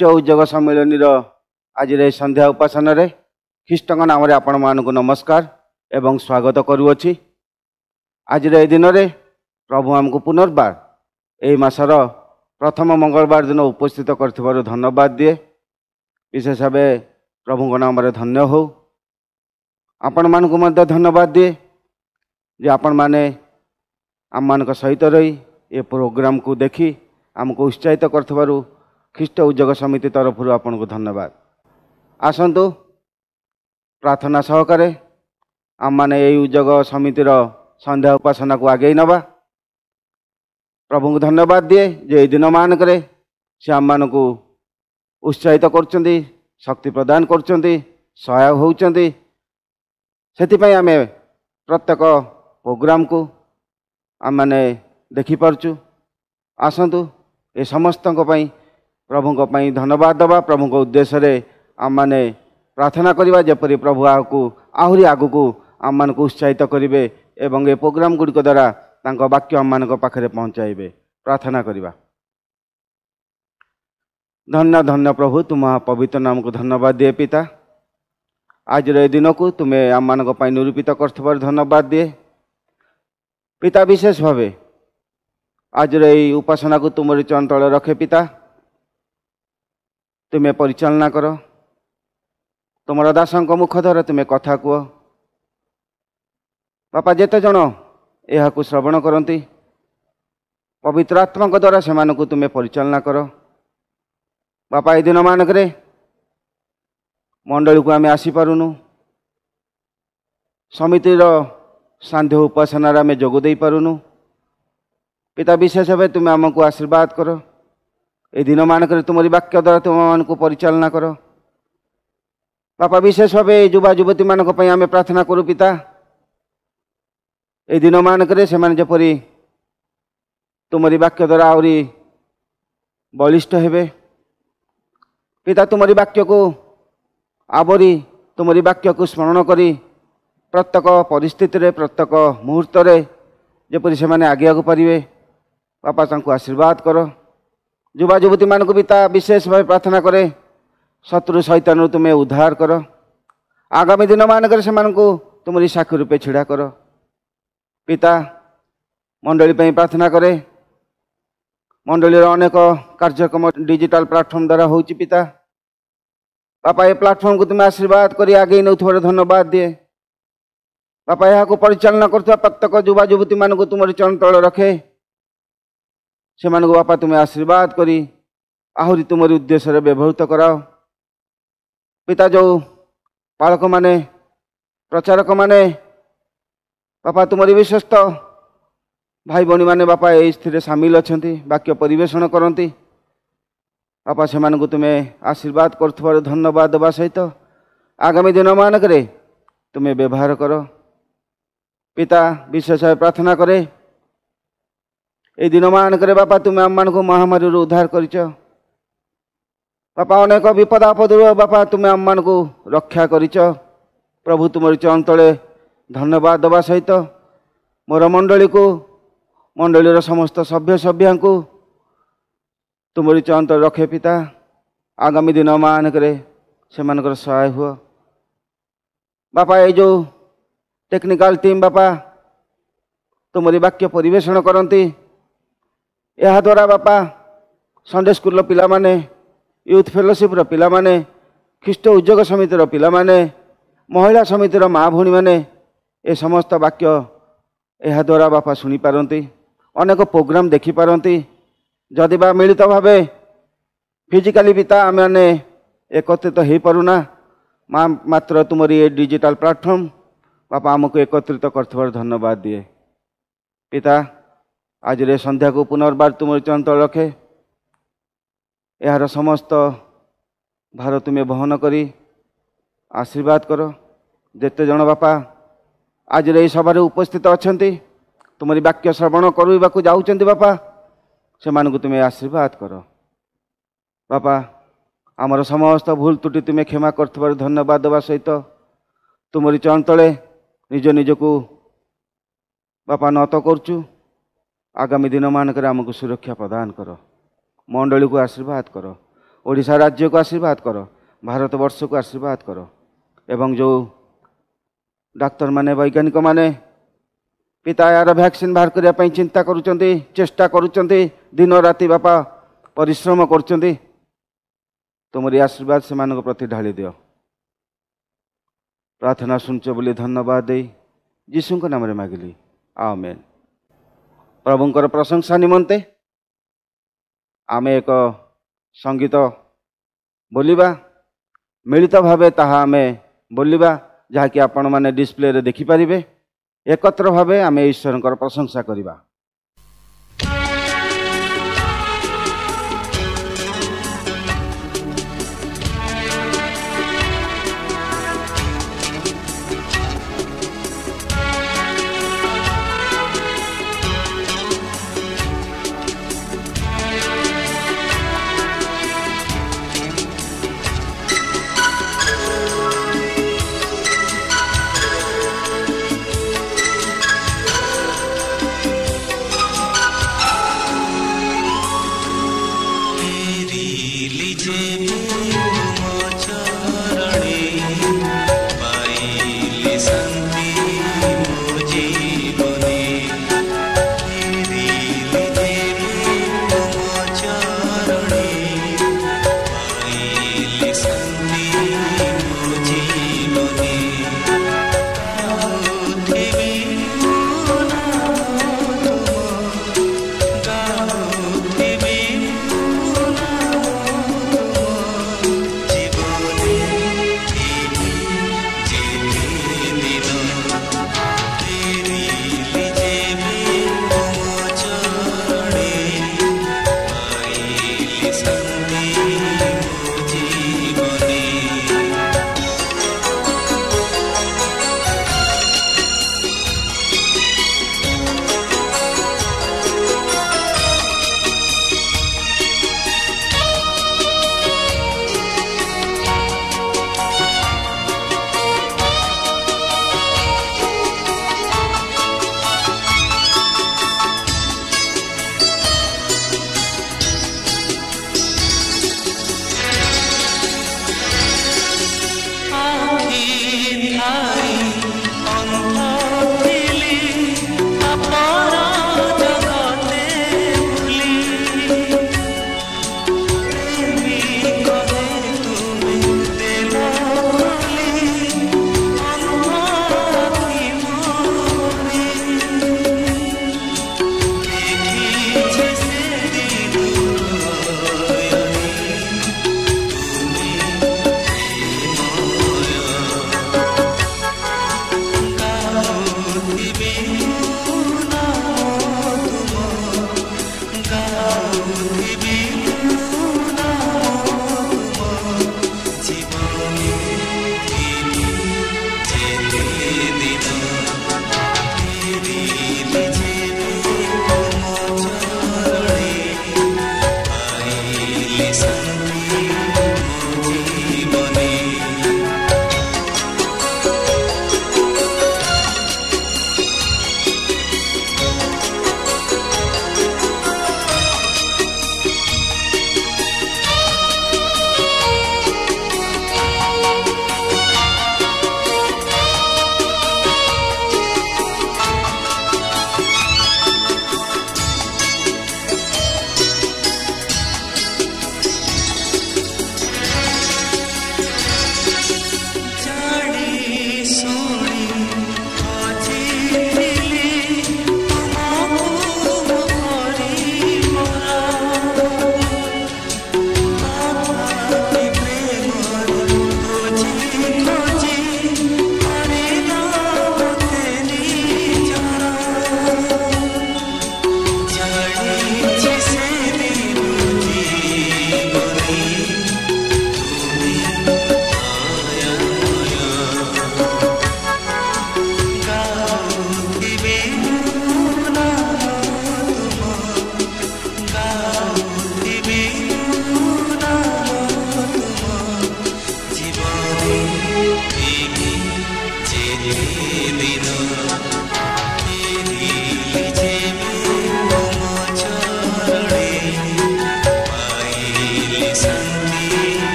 ଖ୍ରୀଷ୍ଟ ଉଦ୍ୟୋଗ ସମ୍ମିଳନୀର ଆଜିର ଏହି ସନ୍ଧ୍ୟା ଉପାସନାରେ ଖ୍ରୀଷ୍ଟଙ୍କ ନାମରେ ଆପଣମାନଙ୍କୁ ନମସ୍କାର ଏବଂ ସ୍ୱାଗତ କରୁଅଛି ଆଜିର ଏହି ଦିନରେ ପ୍ରଭୁ ଆମକୁ ପୁନର୍ବାର ଏହି ମାସର ପ୍ରଥମ ମଙ୍ଗଳବାର ଦିନ ଉପସ୍ଥିତ କରିଥିବାରୁ ଧନ୍ୟବାଦ ଦିଏ ବିଶେଷ ଭାବେ ପ୍ରଭୁଙ୍କ ନାମରେ ଧନ୍ୟ ହେଉ ଆପଣମାନଙ୍କୁ ମଧ୍ୟ ଧନ୍ୟବାଦ ଦିଏ ଯେ ଆପଣମାନେ ଆମମାନଙ୍କ ସହିତ ରହି ଏ ପ୍ରୋଗ୍ରାମକୁ ଦେଖି ଆମକୁ ଉତ୍ସାହିତ କରିଥିବାରୁ ଖ୍ରୀଷ୍ଟ ଉଦ୍ୟୋଗ ସମିତି ତରଫରୁ ଆପଣଙ୍କୁ ଧନ୍ୟବାଦ ଆସନ୍ତୁ ପ୍ରାର୍ଥନା ସହକାରେ ଆମମାନେ ଏହି ଉଦ୍ୟୋଗ ସମିତିର ସନ୍ଧ୍ୟା ଉପାସନାକୁ ଆଗେଇ ନେବା ପ୍ରଭୁଙ୍କୁ ଧନ୍ୟବାଦ ଦିଏ ଯେ ଏହି ଦିନମାନଙ୍କରେ ସେ ଆମମାନଙ୍କୁ ଉତ୍ସାହିତ କରୁଛନ୍ତି ଶକ୍ତି ପ୍ରଦାନ କରୁଛନ୍ତି ସହାୟକ ହେଉଛନ୍ତି ସେଥିପାଇଁ ଆମେ ପ୍ରତ୍ୟେକ ପ୍ରୋଗ୍ରାମକୁ ଆମେମାନେ ଦେଖିପାରୁଛୁ ଆସନ୍ତୁ ଏ ସମସ୍ତଙ୍କ ପାଇଁ ପ୍ରଭୁଙ୍କ ପାଇଁ ଧନ୍ୟବାଦ ଦେବା ପ୍ରଭୁଙ୍କ ଉଦ୍ଦେଶ୍ୟରେ ଆମମାନେ ପ୍ରାର୍ଥନା କରିବା ଯେପରି ପ୍ରଭୁ ଆକୁ ଆହୁରି ଆଗକୁ ଆମମାନଙ୍କୁ ଉତ୍ସାହିତ କରିବେ ଏବଂ ଏ ପ୍ରୋଗ୍ରାମ ଗୁଡ଼ିକ ଦ୍ୱାରା ତାଙ୍କ ବାକ୍ୟ ଆମମାନଙ୍କ ପାଖରେ ପହଞ୍ଚାଇବେ ପ୍ରାର୍ଥନା କରିବା ଧନ୍ୟ ଧନ୍ୟ ପ୍ରଭୁ ତୁମ ପବିତ୍ର ନାମକୁ ଧନ୍ୟବାଦ ଦିଏ ପିତା ଆଜିର ଏ ଦିନକୁ ତୁମେ ଆମମାନଙ୍କ ପାଇଁ ନିରୂପିତ କରିଥିବାରୁ ଧନ୍ୟବାଦ ଦିଏ ପିତା ବିଶେଷ ଭାବେ ଆଜିର ଏହି ଉପାସନାକୁ ତୁମରି ଚଞ୍ଚଳ ରଖେ ପିତା ତୁମେ ପରିଚାଳନା କର ତୁମର ଦାସଙ୍କ ମୁଖ ଧର ତୁମେ କଥା କୁହ ବାପା ଯେତେ ଜଣ ଏହାକୁ ଶ୍ରବଣ କରନ୍ତି ପବିତ୍ର ଆତ୍ମାଙ୍କ ଦ୍ୱାରା ସେମାନଙ୍କୁ ତୁମେ ପରିଚାଳନା କର ବାପା ଏ ଦିନମାନଙ୍କରେ ମଣ୍ଡଳୀକୁ ଆମେ ଆସିପାରୁନୁ ସମିତିର ସାନ୍ଧ୍ୟ ଉପାସନାରେ ଆମେ ଯୋଗ ଦେଇପାରୁନୁ ପିତା ବିଶେଷ ଭାବେ ତୁମେ ଆମକୁ ଆଶୀର୍ବାଦ କର এই দিনমানকরে তোমার বাক্য দ্বারা তোমাকে পরিচালনা কর বাপা বিশেষভাবে এই যুবা যুবতী মানুষ আমি প্রার্থনা করু পিতা এই দিনমানকরে সে যেপর তোমার বাক্য দ্বারা আহরি বলিষ্ঠ হবে পিতা তোমার বাক্যক আবরি তোমার বাক্যক স্মরণ করে প্রত্যেক পরিস্থিতিরে প্রত্যেক মুহূর্তরে যেপর সে আগুক পারে বাপা তাঁর আশীর্বাদ কর ଯୁବା ଯୁବତୀମାନଙ୍କୁ ବି ତା ବିଶେଷ ଭାବେ ପ୍ରାର୍ଥନା କରେ ଶତ୍ରୁ ଶୈତାନରୁ ତୁମେ ଉଦ୍ଧାର କର ଆଗାମୀ ଦିନମାନଙ୍କରେ ସେମାନଙ୍କୁ ତୁମରି ସାକ୍ଷୀ ରୂପେ ଛିଡ଼ା କର ପିତା ମଣ୍ଡଳୀ ପାଇଁ ପ୍ରାର୍ଥନା କରେ ମଣ୍ଡଳୀର ଅନେକ କାର୍ଯ୍ୟକ୍ରମ ଡିଜିଟାଲ ପ୍ଲାଟଫର୍ମ ଦ୍ୱାରା ହେଉଛି ପିତା ବାପା ଏ ପ୍ଲାଟଫର୍ମକୁ ତୁମେ ଆଶୀର୍ବାଦ କରି ଆଗେଇ ନେଉଥିବାରୁ ଧନ୍ୟବାଦ ଦିଏ ବାପା ଏହାକୁ ପରିଚାଳନା କରୁଥିବା ପ୍ରତ୍ୟେକ ଯୁବା ଯୁବତୀମାନଙ୍କୁ ତୁମରି ଚରଣ ତଳ ରଖେ ସେମାନଙ୍କୁ ବାପା ତୁମେ ଆଶୀର୍ବାଦ କରି ଆହୁରି ତୁମରି ଉଦ୍ଦେଶ୍ୟରେ ବ୍ୟବହୃତ କରାଅ ପିତା ଯେଉଁ ପାଳକମାନେ ପ୍ରଚାରକମାନେ ବାପା ତୁମରି ବିଶ୍ୱସ୍ତ ଭାଇ ଭଉଣୀମାନେ ବାପା ଏଇଥିରେ ସାମିଲ ଅଛନ୍ତି ବାକ୍ୟ ପରିବେଷଣ କରନ୍ତି ବାପା ସେମାନଙ୍କୁ ତୁମେ ଆଶୀର୍ବାଦ କରୁଥିବାରୁ ଧନ୍ୟବାଦ ଦେବା ସହିତ ଆଗାମୀ ଦିନମାନଙ୍କରେ ତୁମେ ବ୍ୟବହାର କର ପିତା ବିଶେଷ ପ୍ରାର୍ଥନା କରେ ଏଇ ଦିନମାନଙ୍କରେ ବାପା ତୁମେ ଆମମାନଙ୍କୁ ମହାମାରୀରୁ ଉଦ୍ଧାର କରିଛ ବାପା ଅନେକ ବିପଦ ଆପଦରୁ ବାପା ତୁମେ ଆମମାନଙ୍କୁ ରକ୍ଷା କରିଛ ପ୍ରଭୁ ତୁମର ଚରଣ ତଳେ ଧନ୍ୟବାଦ ଦେବା ସହିତ ମୋର ମଣ୍ଡଳୀକୁ ମଣ୍ଡଳୀର ସମସ୍ତ ସଭ୍ୟ ସଭ୍ୟାଙ୍କୁ ତୁମର ଚରଣ ତଳେ ରଖେ ପିତା ଆଗାମୀ ଦିନମାନଙ୍କରେ ସେମାନଙ୍କର ସହାୟ ହୁଅ ବାପା ଏଇ ଯେଉଁ ଟେକ୍ନିକାଲ ଟିମ୍ ବାପା ତୁମରି ବାକ୍ୟ ପରିବେଷଣ କରନ୍ତି यहाँ बापा सन्डे स्कुल पिला माने युथ फेलोसिप्र पाने खिष्ट उद्योग पिला माने महिला समिति र माने भउने समस्त वाक्य यहाँ बापा शुनिपारत प्राम् देखि पार जे फिजिक पिता एकत्रितपरु मात्र डिजिटल प्लाटफर्म बापा आमक एकत्रित दिए पिता ଆଜିର ସନ୍ଧ୍ୟାକୁ ପୁନର୍ବାର ତୁମରି ଚଞ୍ଚଳ ରଖେ ଏହାର ସମସ୍ତ ଭାର ତୁମେ ବହନ କରି ଆଶୀର୍ବାଦ କର ଯେତେଜଣ ବାପା ଆଜିର ଏହି ସଭାରେ ଉପସ୍ଥିତ ଅଛନ୍ତି ତୁମରି ବାକ୍ୟ ଶ୍ରବଣ କରିବାକୁ ଯାଉଛନ୍ତି ବାପା ସେମାନଙ୍କୁ ତୁମେ ଆଶୀର୍ବାଦ କର ବାପା ଆମର ସମସ୍ତ ଭୁଲ ତ୍ରୁଟି ତୁମେ କ୍ଷମା କରୁଥିବାରୁ ଧନ୍ୟବାଦ ଦେବା ସହିତ ତୁମରି ଚରଣ ତଳେ ନିଜ ନିଜକୁ ବାପା ନତ କରୁଛୁ आगामी दिनमानक आमको सुरक्षा प्रदान गर मण्डली को आशीर्वाद गर ଓଡ଼ିଶା ରାଜ୍ୟକୁ ଆଶୀର୍ବାଦ କର ଭାରତବର୍ଷକୁ ଆଶୀର୍ବାଦ କର ଏବଂ ଯେଉଁ ଡାକ୍ତରମାନେ ବୈଜ୍ଞାନିକମାନେ ପିତା ଏହାର ଭ୍ୟାକ୍ସିନ୍ ବାହାର କରିବା ପାଇଁ ଚିନ୍ତା କରୁଛନ୍ତି ଚେଷ୍ଟା କରୁଛନ୍ତି ଦିନ ରାତି ବାପା ପରିଶ୍ରମ କରୁଛନ୍ତି ତୁମରି ଆଶୀର୍ବାଦ ସେମାନଙ୍କ ପ୍ରତି ଢାଳି ଦିଅ ପ୍ରାର୍ଥନା ଶୁଣୁଛ ବୋଲି ଧନ୍ୟବାଦ ଦେଇ ଯୀଶୁଙ୍କ ନାମରେ ମାଗିଲି ଆଉ ମେନ୍ ପ୍ରଭୁଙ୍କର ପ୍ରଶଂସା ନିମନ୍ତେ ଆମେ ଏକ ସଙ୍ଗୀତ ବୋଲିବା ମିଳିତ ଭାବେ ତାହା ଆମେ ବୋଲିବା ଯାହାକି ଆପଣମାନେ ଡିସପ୍ଲେରେ ଦେଖିପାରିବେ ଏକତ୍ର ଭାବେ ଆମେ ଈଶ୍ୱରଙ୍କର ପ୍ରଶଂସା କରିବା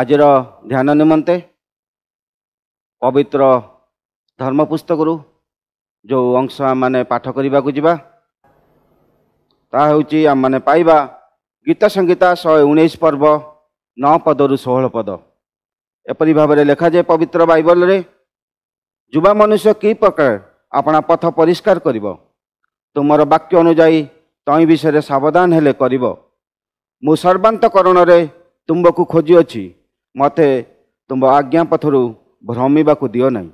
ଆଜିର ଧ୍ୟାନ ନିମନ୍ତେ ପବିତ୍ର ଧର୍ମ ପୁସ୍ତକରୁ ଯେଉଁ ଅଂଶ ଆମମାନେ ପାଠ କରିବାକୁ ଯିବା ତାହା ହେଉଛି ଆମମାନେ ପାଇବା ଗୀତ ସଂହିତା ଶହେ ଉଣେଇଶ ପର୍ବ ନଅ ପଦରୁ ଷୋହଳ ପଦ ଏପରି ଭାବରେ ଲେଖାଯାଏ ପବିତ୍ର ବାଇବଲରେ ଯୁବା ମନୁଷ୍ୟ କି ପ୍ରକାର ଆପଣା ପଥ ପରିଷ୍କାର କରିବ ତୁମର ବାକ୍ୟ ଅନୁଯାୟୀ ତହିଁ ବିଷୟରେ ସାବଧାନ ହେଲେ କରିବ ମୁଁ ସର୍ବାନ୍ତକରଣରେ ତୁମ୍ଭକୁ ଖୋଜିଅଛି ମୋତେ ତୁମ୍ଭ ଆଜ୍ଞା ପଥରୁ ଭ୍ରମିବାକୁ ଦିଅ ନାହିଁ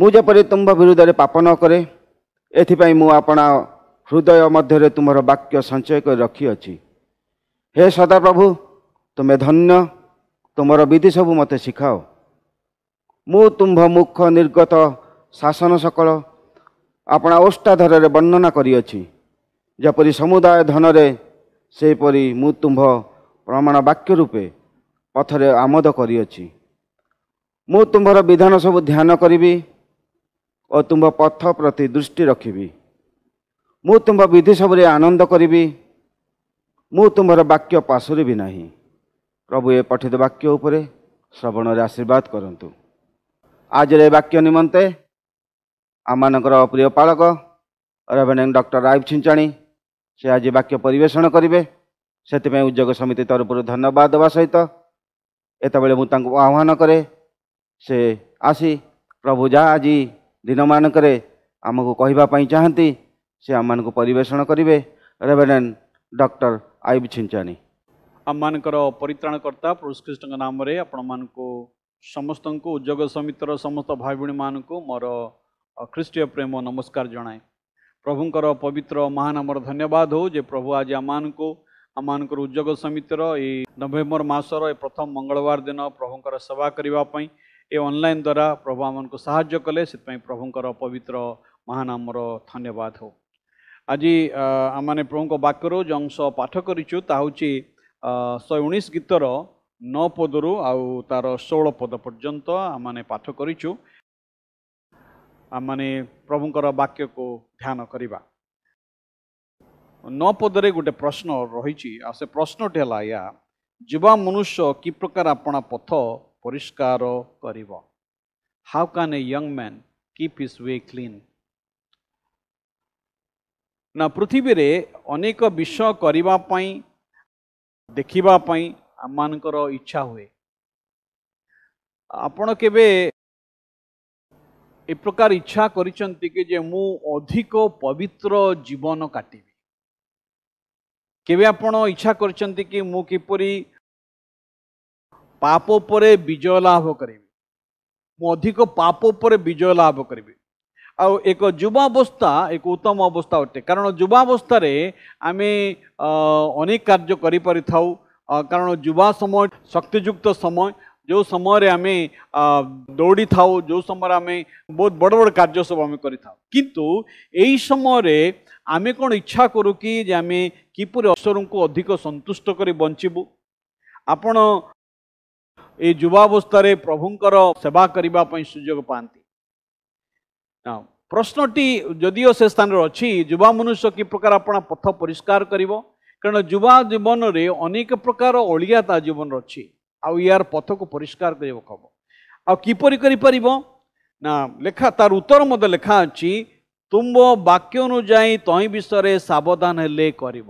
ମୁଁ ଯେପରି ତୁମ୍ଭ ବିରୁଦ୍ଧରେ ପାପ ନ କରେ ଏଥିପାଇଁ ମୁଁ ଆପଣା ହୃଦୟ ମଧ୍ୟରେ ତୁମର ବାକ୍ୟ ସଞ୍ଚୟ କରି ରଖିଅଛି ହେ ସଦାପ୍ରଭୁ ତୁମେ ଧନ୍ୟ ତୁମର ବିଧି ସବୁ ମୋତେ ଶିଖାଅ ମୁଁ ତୁମ୍ଭ ମୁଖ ନିର୍ଗତ ଶାସନ ସକଳ ଆପଣା ଓଷ୍ଠାଧରରେ ବର୍ଣ୍ଣନା କରିଅଛି ଯେପରି ସମୁଦାୟ ଧନରେ ସେହିପରି ମୁଁ ତୁମ୍ଭ ପ୍ରମାଣ ବାକ୍ୟ ରୂପେ ପଥରେ ଆମୋଦ କରିଅଛି ମୁଁ ତୁମ୍ଭର ବିଧାନ ସବୁ ଧ୍ୟାନ କରିବି ଓ ତୁମ୍ଭ ପଥ ପ୍ରତି ଦୃଷ୍ଟି ରଖିବି ମୁଁ ତୁମ୍ଭ ବିଧି ସବୁରେ ଆନନ୍ଦ କରିବି ମୁଁ ତୁମ୍ଭର ବାକ୍ୟ ପାଶୁରିବି ନାହିଁ ପ୍ରଭୁ ଏ ପଠିତ ବାକ୍ୟ ଉପରେ ଶ୍ରବଣରେ ଆଶୀର୍ବାଦ କରନ୍ତୁ ଆଜିର ଏ ବାକ୍ୟ ନିମନ୍ତେ ଆମମାନଙ୍କର ପ୍ରିୟ ପାଳକ ରେଭେନ୍ୟୁ ଡକ୍ଟର ରାଇବ ଛିଞ୍ଚାଣି ସେ ଆଜି ବାକ୍ୟ ପରିବେଷଣ କରିବେ ସେଥିପାଇଁ ଉଦ୍ୟୋଗ ସମିତି ତରଫରୁ ଧନ୍ୟବାଦ ଦେବା ସହିତ यताबेला म आह्वान करे से आसी प्रभु जहाँ आज दिन आम को कहवाई चाहती से आम मानक परेषण करेंगे रेभेडेन् डॉक्टर आयुब छिंचाणी आम मान परित्राणकर्ता पुरुषकृष्ण नाम आपण मान समस्त उद्योग समितर समस्त भाई भाई मान मोर ଖ୍ରୀଷ୍ଟୀୟ ପ୍ରେମ ନମସ୍କାର ଜଣାଏ ପ୍ରଭୁଙ୍କର ପବିତ୍ର ମହାନାମର ଧନ୍ୟବାଦ ହଉ प्रभु आज आम ଆମମାନଙ୍କୁ ଆମମାନଙ୍କର ଉଦ୍ୟୋଗ ସମିତିର ଏଇ ନଭେମ୍ବର ମାସର ଏ ପ୍ରଥମ ମଙ୍ଗଳବାର ଦିନ ପ୍ରଭୁଙ୍କର ସେବା କରିବା ପାଇଁ ଏ ଅନଲାଇନ୍ ଦ୍ୱାରା ପ୍ରଭୁ ଆମମାନଙ୍କୁ ସାହାଯ୍ୟ କଲେ ସେଥିପାଇଁ ପ୍ରଭୁଙ୍କର ପବିତ୍ର ମହାନାମର ଧନ୍ୟବାଦ ହେଉ ଆଜି ଆମମାନେ ପ୍ରଭୁଙ୍କ ବାକ୍ୟରୁ ଯେଉଁ ଅଂଶ ପାଠ କରିଛୁ ତାହା ହେଉଛି ଶହେ ଉଣେଇଶ ଗୀତର ନଅ ପଦରୁ ଆଉ ତା'ର ଷୋହଳ ପଦ ପର୍ଯ୍ୟନ୍ତ ଆମମାନେ ପାଠ କରିଛୁ ଆମମାନେ ପ୍ରଭୁଙ୍କର ବାକ୍ୟକୁ ଧ୍ୟାନ କରିବା ନ ପଦରେ ଗୋଟେ ପ୍ରଶ୍ନ ରହିଛି ଆଉ ସେ ପ୍ରଶ୍ନଟି ହେଲା ଆଜ୍ଞା ଯୁବା ମନୁଷ୍ୟ କି ପ୍ରକାର ଆପଣା ପଥ ପରିଷ୍କାର କରିବ how can a young man keep his way clean ନା ପୃଥିବୀରେ ଅନେକ ବିଷୟ କରିବା ପାଇଁ ଦେଖିବା ପାଇଁ ଆମମାନଙ୍କର ଇଚ୍ଛା ହୁଏ ଆପଣ କେବେ ଏ ପ୍ରକାର ଇଚ୍ଛା କରିଛନ୍ତି କି ଯେ ମୁଁ ଅଧିକ ପବିତ୍ର ଜୀବନ କାଟିବି କେବେ ଆପଣ ଇଚ୍ଛା କରିଛନ୍ତି କି ମୁଁ କିପରି ପାପ ଉପରେ ବିଜୟ ଲାଭ କରିବି ମୁଁ ଅଧିକ ପାପ ଉପରେ ବିଜୟ ଲାଭ କରିବି ଆଉ ଏକ ଯୁବାବସ୍ଥା ଏକ ଉତ୍ତମ ଅବସ୍ଥା ଅଟେ କାରଣ ଯୁବାବସ୍ଥାରେ ଆମେ ଅନେକ କାର୍ଯ୍ୟ କରିପାରିଥାଉ କାରଣ ଯୁବା ସମୟ ଶକ୍ତିଯୁକ୍ତ ସମୟ ଯେଉଁ ସମୟରେ ଆମେ ଦୌଡ଼ିଥାଉ ଯେଉଁ ସମୟରେ ଆମେ ବହୁତ ବଡ଼ ବଡ଼ କାର୍ଯ୍ୟ ସବୁ ଆମେ କରିଥାଉ କିନ୍ତୁ ଏହି ସମୟରେ आमे कौन इच्छा करू कि आम किपर ईश्वर को अधिक सन्तुष्ट कर बंचबू आपण ये युवावस्था प्रभुंर सेवा करने सुजोग पाती प्रश्नटी जदिओ से स्थान अच्छी युवा मनुष्य कि प्रकार अपना पथ परिष्कार कर कारण युवा जीवन में अनेक प्रकार अलिया ता जीवन अच्छी आउ यार पथ को परिष्कार कर किपर कर लेखा तार उत्तर मत लेखा अच्छी ତୁମ୍ଭ ବାକ୍ୟ ଅନୁଯାୟୀ ତହିଁ ବିଷୟରେ ସାବଧାନ ହେଲେ କରିବ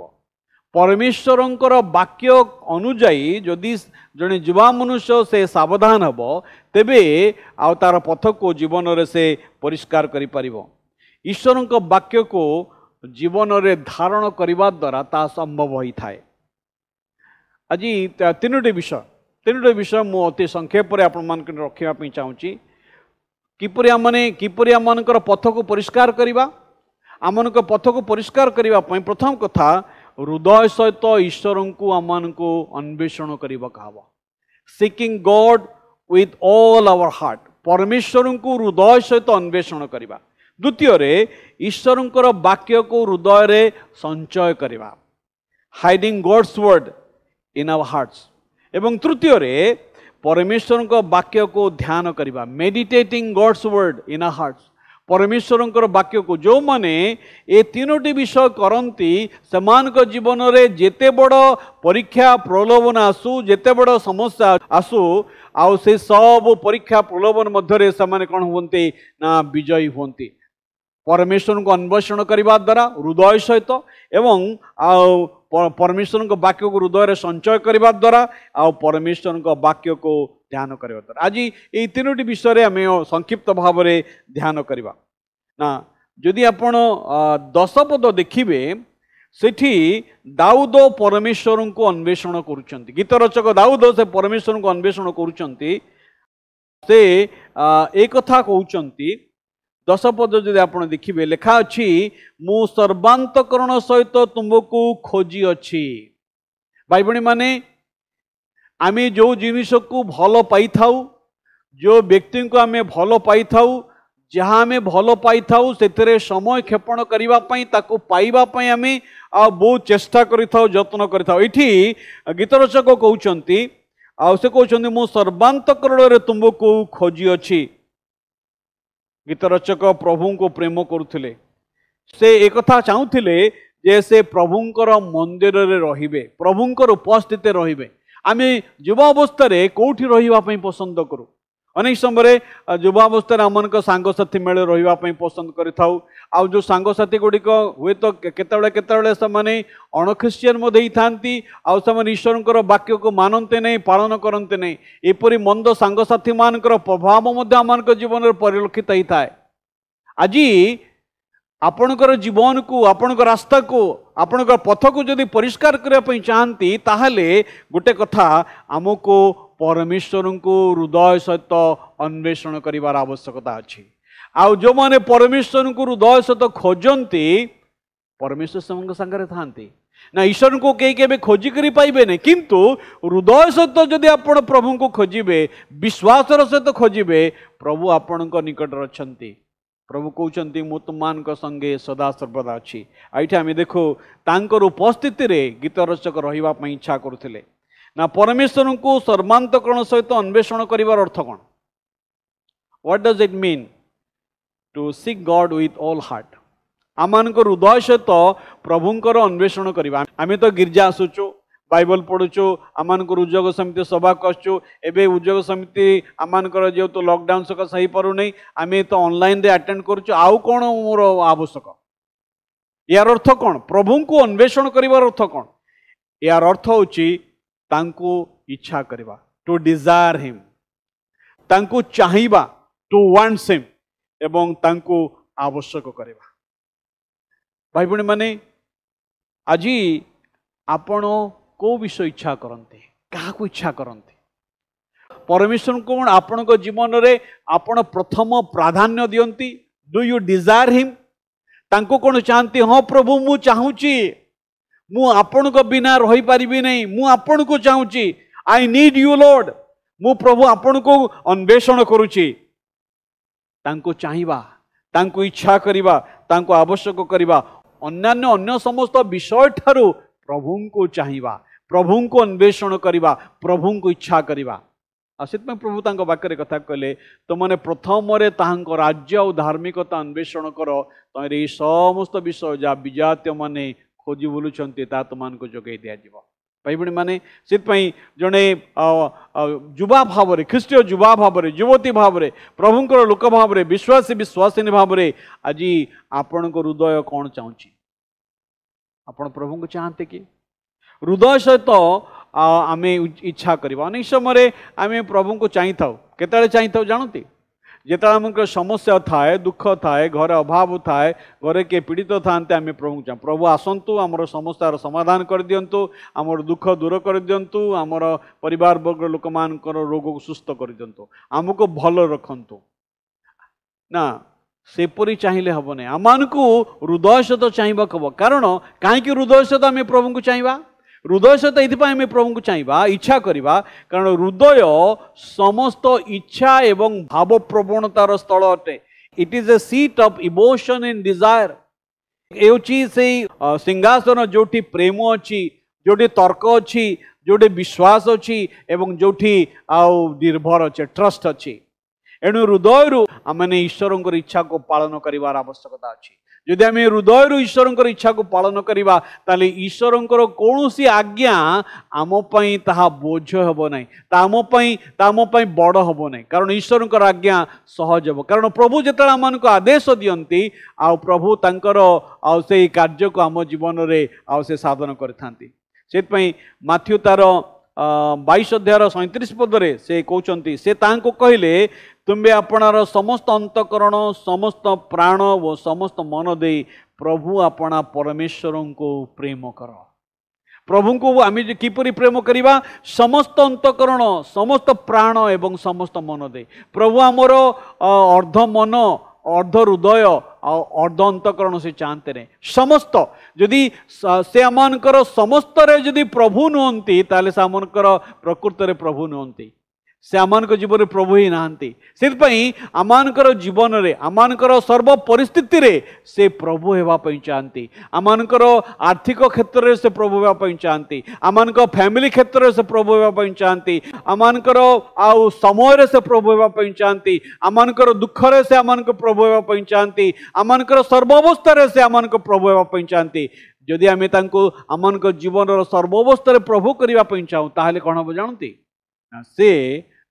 ପରମେଶ୍ୱରଙ୍କର ବାକ୍ୟ ଅନୁଯାୟୀ ଯଦି ଜଣେ ଯୁବା ମନୁଷ୍ୟ ସେ ସାବଧାନ ହେବ ତେବେ ଆଉ ତା'ର ପଥକୁ ଜୀବନରେ ସେ ପରିଷ୍କାର କରିପାରିବ ଈଶ୍ୱରଙ୍କ ବାକ୍ୟକୁ ଜୀବନରେ ଧାରଣ କରିବା ଦ୍ୱାରା ତାହା ସମ୍ଭବ ହୋଇଥାଏ ଆଜି ତିନୋଟି ବିଷୟ ତିନୋଟି ବିଷୟ ମୁଁ ଅତି ସଂକ୍ଷେପରେ ଆପଣମାନଙ୍କୁ ରଖିବା ପାଇଁ ଚାହୁଁଛି କିପରି ଆମମାନେ କିପରି ଆମମାନଙ୍କର ପଥକୁ ପରିଷ୍କାର କରିବା ଆମମାନଙ୍କ ପଥକୁ ପରିଷ୍କାର କରିବା ପାଇଁ ପ୍ରଥମ କଥା ହୃଦୟ ସହିତ ଈଶ୍ୱରଙ୍କୁ ଆମମାନଙ୍କୁ ଅନ୍ୱେଷଣ କରିବାକୁ ହେବ seeking God with all our heart ପରମେଶ୍ୱରଙ୍କୁ ହୃଦୟ ସହିତ ଅନ୍ୱେଷଣ କରିବା ଦ୍ୱିତୀୟରେ ଈଶ୍ୱରଙ୍କର ବାକ୍ୟକୁ ହୃଦୟରେ ସଞ୍ଚୟ କରିବା hiding God's word in our hearts ଏବଂ ତୃତୀୟରେ ପରମେଶ୍ୱରଙ୍କ ବାକ୍ୟକୁ ଧ୍ୟାନ କରିବା meditating God's word in a hearts ପରମେଶ୍ୱରଙ୍କର ବାକ୍ୟକୁ ଯେଉଁମାନେ ଏ ତିନୋଟି ବିଷୟ କରନ୍ତି ସେମାନଙ୍କ ଜୀବନରେ ଯେତେ ବଡ଼ ପରୀକ୍ଷା ପ୍ରଲୋଭନ ଆସୁ ଯେତେ ବଡ଼ ସମସ୍ୟା ଆସୁ ଆଉ ସେ ସବୁ ପରୀକ୍ଷା ପ୍ରଲୋଭନ ମଧ୍ୟରେ ସେମାନେ କ'ଣ ହୁଅନ୍ତି ନା ବିଜୟୀ ହୁଅନ୍ତି ପରମେଶ୍ୱରଙ୍କୁ ଅନ୍ୱେଷଣ କରିବା ଦ୍ୱାରା ହୃଦୟ ସହିତ ଏବଂ ଆଉ ପରମେଶ୍ୱରଙ୍କ ବାକ୍ୟକୁ ହୃଦୟରେ ସଞ୍ଚୟ କରିବା ଦ୍ୱାରା ଆଉ ପରମେଶ୍ୱରଙ୍କ ବାକ୍ୟକୁ ଧ୍ୟାନ କରିବା ଦ୍ୱାରା ଆଜି ଏଇ ତିନୋଟି ବିଷୟରେ ଆମେ ସଂକ୍ଷିପ୍ତ ଭାବରେ ଧ୍ୟାନ କରିବା ନା ଯଦି ଆପଣ ଦଶପଦ ଦେଖିବେ ସେଠି ଦାଉଦ ପରମେଶ୍ୱରଙ୍କୁ ଅନ୍ୱେଷଣ କରୁଛନ୍ତି ଗୀତ ରଚକ ଦାଉଦ ସେ ପରମେଶ୍ୱରଙ୍କୁ ଅନ୍ୱେଷଣ କରୁଛନ୍ତି ସେ ଏକଥା କହୁଛନ୍ତି ଦଶ ପଦ ଯଦି ଆପଣ ଦେଖିବେ ଲେଖା ଅଛି ମୁଁ ସର୍ବାନ୍ତକରଣ ସହିତ ତୁମକୁ ଖୋଜିଅଛି ଭାଇ ଭଉଣୀମାନେ ଆମେ ଯେଉଁ ଜିନିଷକୁ ଭଲ ପାଇଥାଉ ଯେଉଁ ବ୍ୟକ୍ତିଙ୍କୁ ଆମେ ଭଲ ପାଇଥାଉ ଯାହା ଆମେ ଭଲ ପାଇଥାଉ ସେଥିରେ ସମୟ କ୍ଷେପଣ କରିବା ପାଇଁ ତାକୁ ପାଇବା ପାଇଁ ଆମେ ଆଉ ବହୁତ ଚେଷ୍ଟା କରିଥାଉ ଯତ୍ନ କରିଥାଉ ଏଠି ଗୀତରଚକ କହୁଛନ୍ତି ଆଉ ସେ କହୁଛନ୍ତି ମୁଁ ସର୍ବାନ୍ତକରଣରେ ତୁମକୁ ଖୋଜିଅଛି गीतरचक प्रभु को प्रेम करुले से एक चाहूले जे से प्रभु मंदिर रे प्रभुं उपस्थित रे आम जुवावस्था कौटी रही पसंद करूँ ଅନେକ ସମୟରେ ଯୁବାବସ୍ଥାରେ ଆମମାନଙ୍କ ସାଙ୍ଗସାଥି ମେଳରେ ରହିବା ପାଇଁ ପସନ୍ଦ କରିଥାଉ ଆଉ ଯେଉଁ ସାଙ୍ଗସାଥି ଗୁଡ଼ିକ ହୁଏତ କେତେବେଳେ କେତେବେଳେ ସେମାନେ ଅଣଖ୍ରୀଷ୍ଟିଆନ ମଧ୍ୟ ହେଇଥାନ୍ତି ଆଉ ସେମାନେ ଈଶ୍ୱରଙ୍କର ବାକ୍ୟକୁ ମାନନ୍ତେ ନାହିଁ ପାଳନ କରନ୍ତେ ନାହିଁ ଏପରି ମନ୍ଦ ସାଙ୍ଗସାଥିମାନଙ୍କର ପ୍ରଭାବ ମଧ୍ୟ ଆମମାନଙ୍କ ଜୀବନରେ ପରିଲକ୍ଷିତ ହେଇଥାଏ ଆଜି ଆପଣଙ୍କର ଜୀବନକୁ ଆପଣଙ୍କ ରାସ୍ତାକୁ ଆପଣଙ୍କ ପଥକୁ ଯଦି ପରିଷ୍କାର କରିବା ପାଇଁ ଚାହାନ୍ତି ତାହେଲେ ଗୋଟେ କଥା ଆମକୁ परमेश्वर को हृदय सहित अन्वेषण करार आवश्यकता अच्छी आज जो मैंने परमेश्वर को हृदय सहित खोजते परमेश्वर से ना ईश्वर को कई के खोजिकी पाइबे ना कितु हृदय सहित जदि आप प्रभु को खोजे विश्वास सहित खोजे प्रभु आपण निकट अच्छा प्रभु कौन मुतम संगे सदा सर्वदा अच्छी आई आम देखो तरह उपस्थित रे गीत रचक रही इच्छा करुले ନା ପରମେଶ୍ୱରଙ୍କୁ ସର୍ବାନ୍ତକରଣ ସହିତ ଅନ୍ୱେଷଣ କରିବାର ଅର୍ଥ କ'ଣ what does it mean to seek God with all heart ଆମମାନଙ୍କ ହୃଦୟ ସହିତ ପ୍ରଭୁଙ୍କର ଅନ୍ୱେଷଣ କରିବା ଆମେ ତ ଗିର୍ଜା ଆସୁଛୁ ବାଇବଲ ପଢ଼ୁଛୁ ଆମମାନଙ୍କର ଉଦ୍ୟୋଗ ସମିତି ସଭା କରୁଛୁ ଏବେ ଉଦ୍ୟୋଗ ସମିତି ଆମମାନଙ୍କର ଯେହେତୁ ଲକଡାଉନ୍ ସକାଶ ହେଇପାରୁନି ଆମେ ତ ଅନଲାଇନ୍ରେ ଆଟେଣ୍ଡ କରୁଛୁ ଆଉ କ'ଣ ମୋର ଆବଶ୍ୟକ ଏହାର ଅର୍ଥ କ'ଣ ପ୍ରଭୁଙ୍କୁ ଅନ୍ୱେଷଣ କରିବାର ଅର୍ଥ କ'ଣ ଏହାର ଅର୍ଥ ହେଉଛି ତାଙ୍କୁ ଇଚ୍ଛା କରିବା ଟୁ ଡିଜାୟାର ହିମ୍ ତାଙ୍କୁ ଚାହିଁବା ଟୁ ୱାଣ୍ଟସ୍ ହିମ୍ ଏବଂ ତାଙ୍କୁ ଆବଶ୍ୟକ କରିବା ଭାଇ ଭଉଣୀମାନେ ଆଜି ଆପଣ କେଉଁ ବିଷୟ ଇଚ୍ଛା କରନ୍ତି କାହାକୁ ଇଚ୍ଛା କରନ୍ତି ପରମେଶ୍ୱରଙ୍କୁ କ'ଣ ଆପଣଙ୍କ ଜୀବନରେ ଆପଣ ପ୍ରଥମ ପ୍ରାଧାନ୍ୟ ଦିଅନ୍ତି ଡୁ ୟୁ ଡିଜାୟାର ହିମ୍ ତାଙ୍କୁ କ'ଣ ଚାହାନ୍ତି ହଁ ପ୍ରଭୁ ମୁଁ ଚାହୁଁଛି ମୁଁ ଆପଣଙ୍କ ବିନା ରହିପାରିବି ନାହିଁ ମୁଁ ଆପଣଙ୍କୁ ଚାହୁଁଛି ଆଇ ନିଡ୍ ୟୁ ଲୋଡ୍ ମୁଁ ପ୍ରଭୁ ଆପଣଙ୍କୁ ଅନ୍ୱେଷଣ କରୁଛି ତାଙ୍କୁ ଚାହିଁବା ତାଙ୍କୁ ଇଚ୍ଛା କରିବା ତାଙ୍କୁ ଆବଶ୍ୟକ କରିବା ଅନ୍ୟାନ୍ୟ ଅନ୍ୟ ସମସ୍ତ ବିଷୟ ଠାରୁ ପ୍ରଭୁଙ୍କୁ ଚାହିଁବା ପ୍ରଭୁଙ୍କୁ ଅନ୍ୱେଷଣ କରିବା ପ୍ରଭୁଙ୍କୁ ଇଚ୍ଛା କରିବା ଆଉ ସେଥିପାଇଁ ପ୍ରଭୁ ତାଙ୍କ ପାଖରେ କଥା କହିଲେ ତୁମମାନେ ପ୍ରଥମରେ ତାହାଙ୍କ ରାଜ୍ୟ ଆଉ ଧାର୍ମିକତା ଅନ୍ୱେଷଣ କର ତମରେ ଏଇ ସମସ୍ତ ବିଷୟ ଯାହା ବିଜାତୀୟମାନେ ଖୋଜି ବୁଲୁଛନ୍ତି ତା ତୁମମାନଙ୍କୁ ଯୋଗାଇ ଦିଆଯିବ ଭାଇଭଉଣୀମାନେ ସେଥିପାଇଁ ଜଣେ ଯୁବା ଭାବରେ ଖ୍ରୀଷ୍ଟୀୟ ଯୁବା ଭାବରେ ଯୁବତୀ ଭାବରେ ପ୍ରଭୁଙ୍କର ଲୋକ ଭାବରେ ବିଶ୍ୱାସୀ ବିଶ୍ୱାସିନୀ ଭାବରେ ଆଜି ଆପଣଙ୍କ ହୃଦୟ କ'ଣ ଚାହୁଁଛି ଆପଣ ପ୍ରଭୁଙ୍କୁ ଚାହାନ୍ତି କି ହୃଦୟ ସହିତ ଆମେ ଇଚ୍ଛା କରିବା ଅନେକ ସମୟରେ ଆମେ ପ୍ରଭୁଙ୍କୁ ଚାହିଁଥାଉ କେତେବେଳେ ଚାହିଁଥାଉ ଜାଣନ୍ତି ଯେତେବେଳେ ଆମ ସମସ୍ୟା ଥାଏ ଦୁଃଖ ଥାଏ ଘରେ ଅଭାବ ଥାଏ ଘରେ କିଏ ପୀଡ଼ିତ ଥାଆନ୍ତି ଆମେ ପ୍ରଭୁଙ୍କୁ ଚାହୁଁ ପ୍ରଭୁ ଆସନ୍ତୁ ଆମର ସମସ୍ୟାର ସମାଧାନ କରିଦିଅନ୍ତୁ ଆମର ଦୁଃଖ ଦୂର କରିଦିଅନ୍ତୁ ଆମର ପରିବାର ବର୍ଗ ଲୋକମାନଙ୍କର ରୋଗକୁ ସୁସ୍ଥ କରିଦିଅନ୍ତୁ ଆମକୁ ଭଲ ରଖନ୍ତୁ ନା ସେପରି ଚାହିଁଲେ ହେବନି ଆମମାନଙ୍କୁ ହୃଦୟ ସହିତ ଚାହିଁବାକୁ ହେବ କାରଣ କାହିଁକି ହୃଦୟ ସହିତ ଆମେ ପ୍ରଭୁଙ୍କୁ ଚାହିଁବା হৃদয় সহিত এইপাই আমি প্রভুকে চাইবা ইচ্ছা করা কারণ হৃদয় সমস্ত ইচ্ছা এবং ভাবপ্রবণতার স্থল অটে it is a seat of emotion in desire ଏ ହେଉଛି ସେଇ ସିଂହାସନ ଯେଉଁଠି ପ୍ରେମ ଅଛି ଯେଉଁଠି ତର୍କ ଅଛି ଯେଉଁଠି ବିଶ୍ୱାସ ଅଛି ଏବଂ ଯେଉଁଠି ଆଉ ନିର୍ଭର ଅଛି ଟ୍ରଷ୍ଟ ଅଛି ଏଣୁ ହୃଦୟରୁ ଆମେମାନେ ଈଶ୍ୱରଙ୍କର ଇଚ୍ଛାକୁ ପାଳନ କରିବାର ଆବଶ୍ୟକତା ଅଛି ଯଦି ଆମେ ହୃଦୟରୁ ଈଶ୍ୱରଙ୍କର ଇଚ୍ଛାକୁ ପାଳନ କରିବା ତାହେଲେ ଈଶ୍ୱରଙ୍କର କୌଣସି ଆଜ୍ଞା ଆମ ପାଇଁ ତାହା ବୋଝ ହେବ ନାହିଁ ତାହା ଆମ ପାଇଁ ତାହା ଆମ ପାଇଁ ବଡ଼ ହେବ ନାହିଁ କାରଣ ଈଶ୍ୱରଙ୍କର ଆଜ୍ଞା ସହଜ ହେବ କାରଣ ପ୍ରଭୁ ଯେତେବେଳେ ଆମମାନଙ୍କୁ ଆଦେଶ ଦିଅନ୍ତି ଆଉ ପ୍ରଭୁ ତାଙ୍କର ଆଉ ସେଇ କାର୍ଯ୍ୟକୁ ଆମ ଜୀବନରେ ଆଉ ସେ ସାଧନ କରିଥାନ୍ତି ସେଥିପାଇଁ ମାଥ୍ୟୁ ତା'ର ବାଇଶ ଅଧ୍ୟାୟର ସଇଁତିରିଶ ପଦରେ ସେ କହୁଛନ୍ତି ସେ ତାଙ୍କୁ କହିଲେ ତୁମ୍ଭେ ଆପଣାର ସମସ୍ତ ଅନ୍ତଃକରଣ ସମସ୍ତ ପ୍ରାଣ ଓ ସମସ୍ତ ମନ ଦେଇ ପ୍ରଭୁ ଆପଣା ପରମେଶ୍ୱରଙ୍କୁ ପ୍ରେମ କର ପ୍ରଭୁଙ୍କୁ ଆମେ ଯେ କିପରି ପ୍ରେମ କରିବା ସମସ୍ତ ଅନ୍ତଃକରଣ ସମସ୍ତ ପ୍ରାଣ ଏବଂ ସମସ୍ତ ମନ ଦେଇ ପ୍ରଭୁ ଆମର ଅର୍ଦ୍ଧ ମନ ଅର୍ଦ୍ଧ ହୃଦୟ ଆଉ ଅର୍ଦ୍ଧ ଅନ୍ତଃକରଣ ସେ ନାହିଁ ସମସ୍ତ ଯଦି ସେ ଆମମାନଙ୍କର ସମସ୍ତରେ ଯଦି ପ୍ରଭୁ ନୁହନ୍ତି ତାହେଲେ ସେ ଆମମାନଙ୍କର ପ୍ରକୃତରେ ପ୍ରଭୁ ନୁହନ୍ତି से आम जीवन में प्रभु ही नापाई आम मान जीवन आम मान सर्वपरिस्थित से प्रभु हेपी चाहती आम आर्थिक क्षेत्र में से प्रभु हेपी चाहती आम फैमिली क्षेत्र में से प्रभु हेपी चाहती आम मान समय से प्रभु हेपी चाहती आम दुख दुखने से आम प्रभु हेपी चाहती आम सर्वावस्था से आम प्रभु हेपी चाहती जदि आम आम जीवन सर्वावस्था प्रभु करने चाहूँ तेल कौन हम जानती से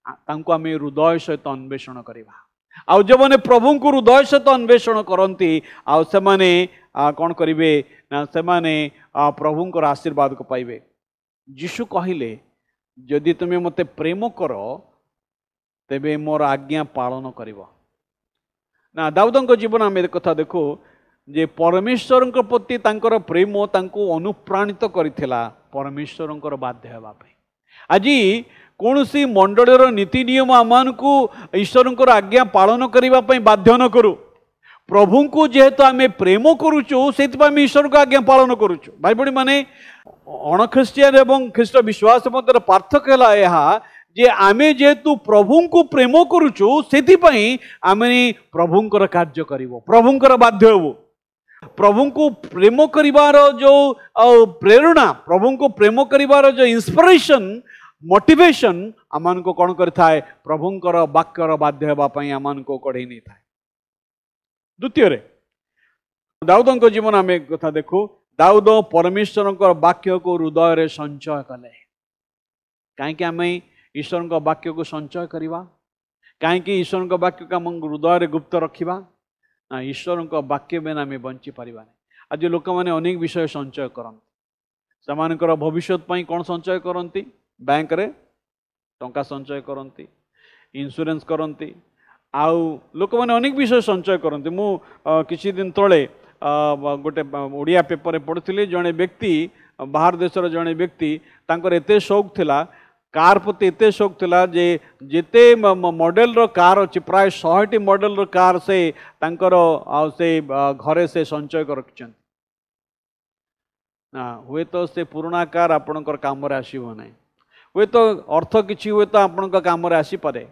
ତାଙ୍କୁ ଆମେ ହୃଦୟ ସହିତ ଅନ୍ୱେଷଣ କରିବା ଆଉ ଯେଉଁମାନେ ପ୍ରଭୁଙ୍କୁ ହୃଦୟ ସହିତ ଅନ୍ୱେଷଣ କରନ୍ତି ଆଉ ସେମାନେ କ'ଣ କରିବେ ନା ସେମାନେ ପ୍ରଭୁଙ୍କର ଆଶୀର୍ବାଦକୁ ପାଇବେ ଯୀଶୁ କହିଲେ ଯଦି ତୁମେ ମୋତେ ପ୍ରେମ କର ତେବେ ମୋର ଆଜ୍ଞା ପାଳନ କରିବ ନା ଦାଉଦଙ୍କ ଜୀବନ ଆମେ କଥା ଦେଖୁ ଯେ ପରମେଶ୍ୱରଙ୍କ ପ୍ରତି ତାଙ୍କର ପ୍ରେମ ତାଙ୍କୁ ଅନୁପ୍ରାଣିତ କରିଥିଲା ପରମେଶ୍ୱରଙ୍କର ବାଧ୍ୟ ହେବା ପାଇଁ ଆଜି କୌଣସି ମଣ୍ଡଳୀର ନୀତି ନିୟମ ଆମମାନଙ୍କୁ ଈଶ୍ୱରଙ୍କର ଆଜ୍ଞା ପାଳନ କରିବା ପାଇଁ ବାଧ୍ୟ ନ କରୁ ପ୍ରଭୁଙ୍କୁ ଯେହେତୁ ଆମେ ପ୍ରେମ କରୁଛୁ ସେଥିପାଇଁ ଆମେ ଈଶ୍ୱରଙ୍କ ଆଜ୍ଞା ପାଳନ କରୁଛୁ ଭାଇ ଭଉଣୀମାନେ ଅଣଖ୍ରୀଷ୍ଟିଆନ ଏବଂ ଖ୍ରୀଷ୍ଟ ବିଶ୍ୱାସ ମଧ୍ୟରେ ପାର୍ଥକ୍ୟ ହେଲା ଏହା ଯେ ଆମେ ଯେହେତୁ ପ୍ରଭୁଙ୍କୁ ପ୍ରେମ କରୁଛୁ ସେଥିପାଇଁ ଆମେ ପ୍ରଭୁଙ୍କର କାର୍ଯ୍ୟ କରିବୁ ପ୍ରଭୁଙ୍କର ବାଧ୍ୟ ହେବୁ ପ୍ରଭୁଙ୍କୁ ପ୍ରେମ କରିବାର ଯେଉଁ ପ୍ରେରଣା ପ୍ରଭୁଙ୍କୁ ପ୍ରେମ କରିବାର ଯେଉଁ ଇନ୍ସପିରେସନ୍ মোটিভেশন আমাকে কোণ করে থাকে প্রভুঙ্কর বাক্যর বাধ্য হওয়া আমাকে কড়াই নিয়ে থাকে দ্বিতীয়রে দাউদঙ্ক জীবন আমি কথা দেখু দাউদ পরমেশ্বরঙ্কর বাক্যকু হৃদয়ের সঞ্চয় কলে কাইকি আমি ঈশ্বরଙ୍କ ବାକ୍ୟକୁ ସଞ୍ଚୟ କରିବା କାହିଁକି ଈଶ୍ୱରଙ୍କ ବାକ୍ୟକୁ ଆମ ହୃଦୟରେ ଗୁପ୍ତ ରଖିବା ନା ଈଶ୍ୱରଙ୍କ ବାକ୍ୟ ବିନା ଆମେ ବଞ୍ଚିପାରିବା ନାହିଁ ଆଜି ଲୋକମାନେ ଅନେକ ବିଷୟ ସଞ୍ଚୟ କରନ୍ତି ସେମାନଙ୍କର ଭବିଷ୍ୟତ ପାଇଁ କ'ଣ ସଞ୍ଚୟ କରନ୍ତି ବ୍ୟାଙ୍କରେ ଟଙ୍କା ସଞ୍ଚୟ କରନ୍ତି ଇନ୍ସୁରାନ୍ସ କରନ୍ତି ଆଉ ଲୋକମାନେ ଅନେକ ବିଷୟ ସଞ୍ଚୟ କରନ୍ତି ମୁଁ କିଛି ଦିନ ତଳେ ଗୋଟେ ଓଡ଼ିଆ ପେପରରେ ପଢ଼ୁଥିଲି ଜଣେ ବ୍ୟକ୍ତି ବାହାର ଦେଶର ଜଣେ ବ୍ୟକ୍ତି ତାଙ୍କର ଏତେ ସଉକ ଥିଲା କାର୍ ପ୍ରତି ଏତେ ସଉକ ଥିଲା ଯେ ଯେତେ ମଡ଼େଲର କାର୍ ଅଛି ପ୍ରାୟ ଶହେଟି ମଡ଼େଲର କାର୍ ସେ ତାଙ୍କର ଆଉ ସେ ଘରେ ସେ ସଞ୍ଚୟ ରଖିଛନ୍ତି ହୁଏତ ସେ ପୁରୁଣା କାର୍ ଆପଣଙ୍କର କାମରେ ଆସିବ ନାହିଁ ହୁଏତ ଅର୍ଥ କିଛି ହୁଏତ ଆପଣଙ୍କ କାମରେ ଆସିପାରେ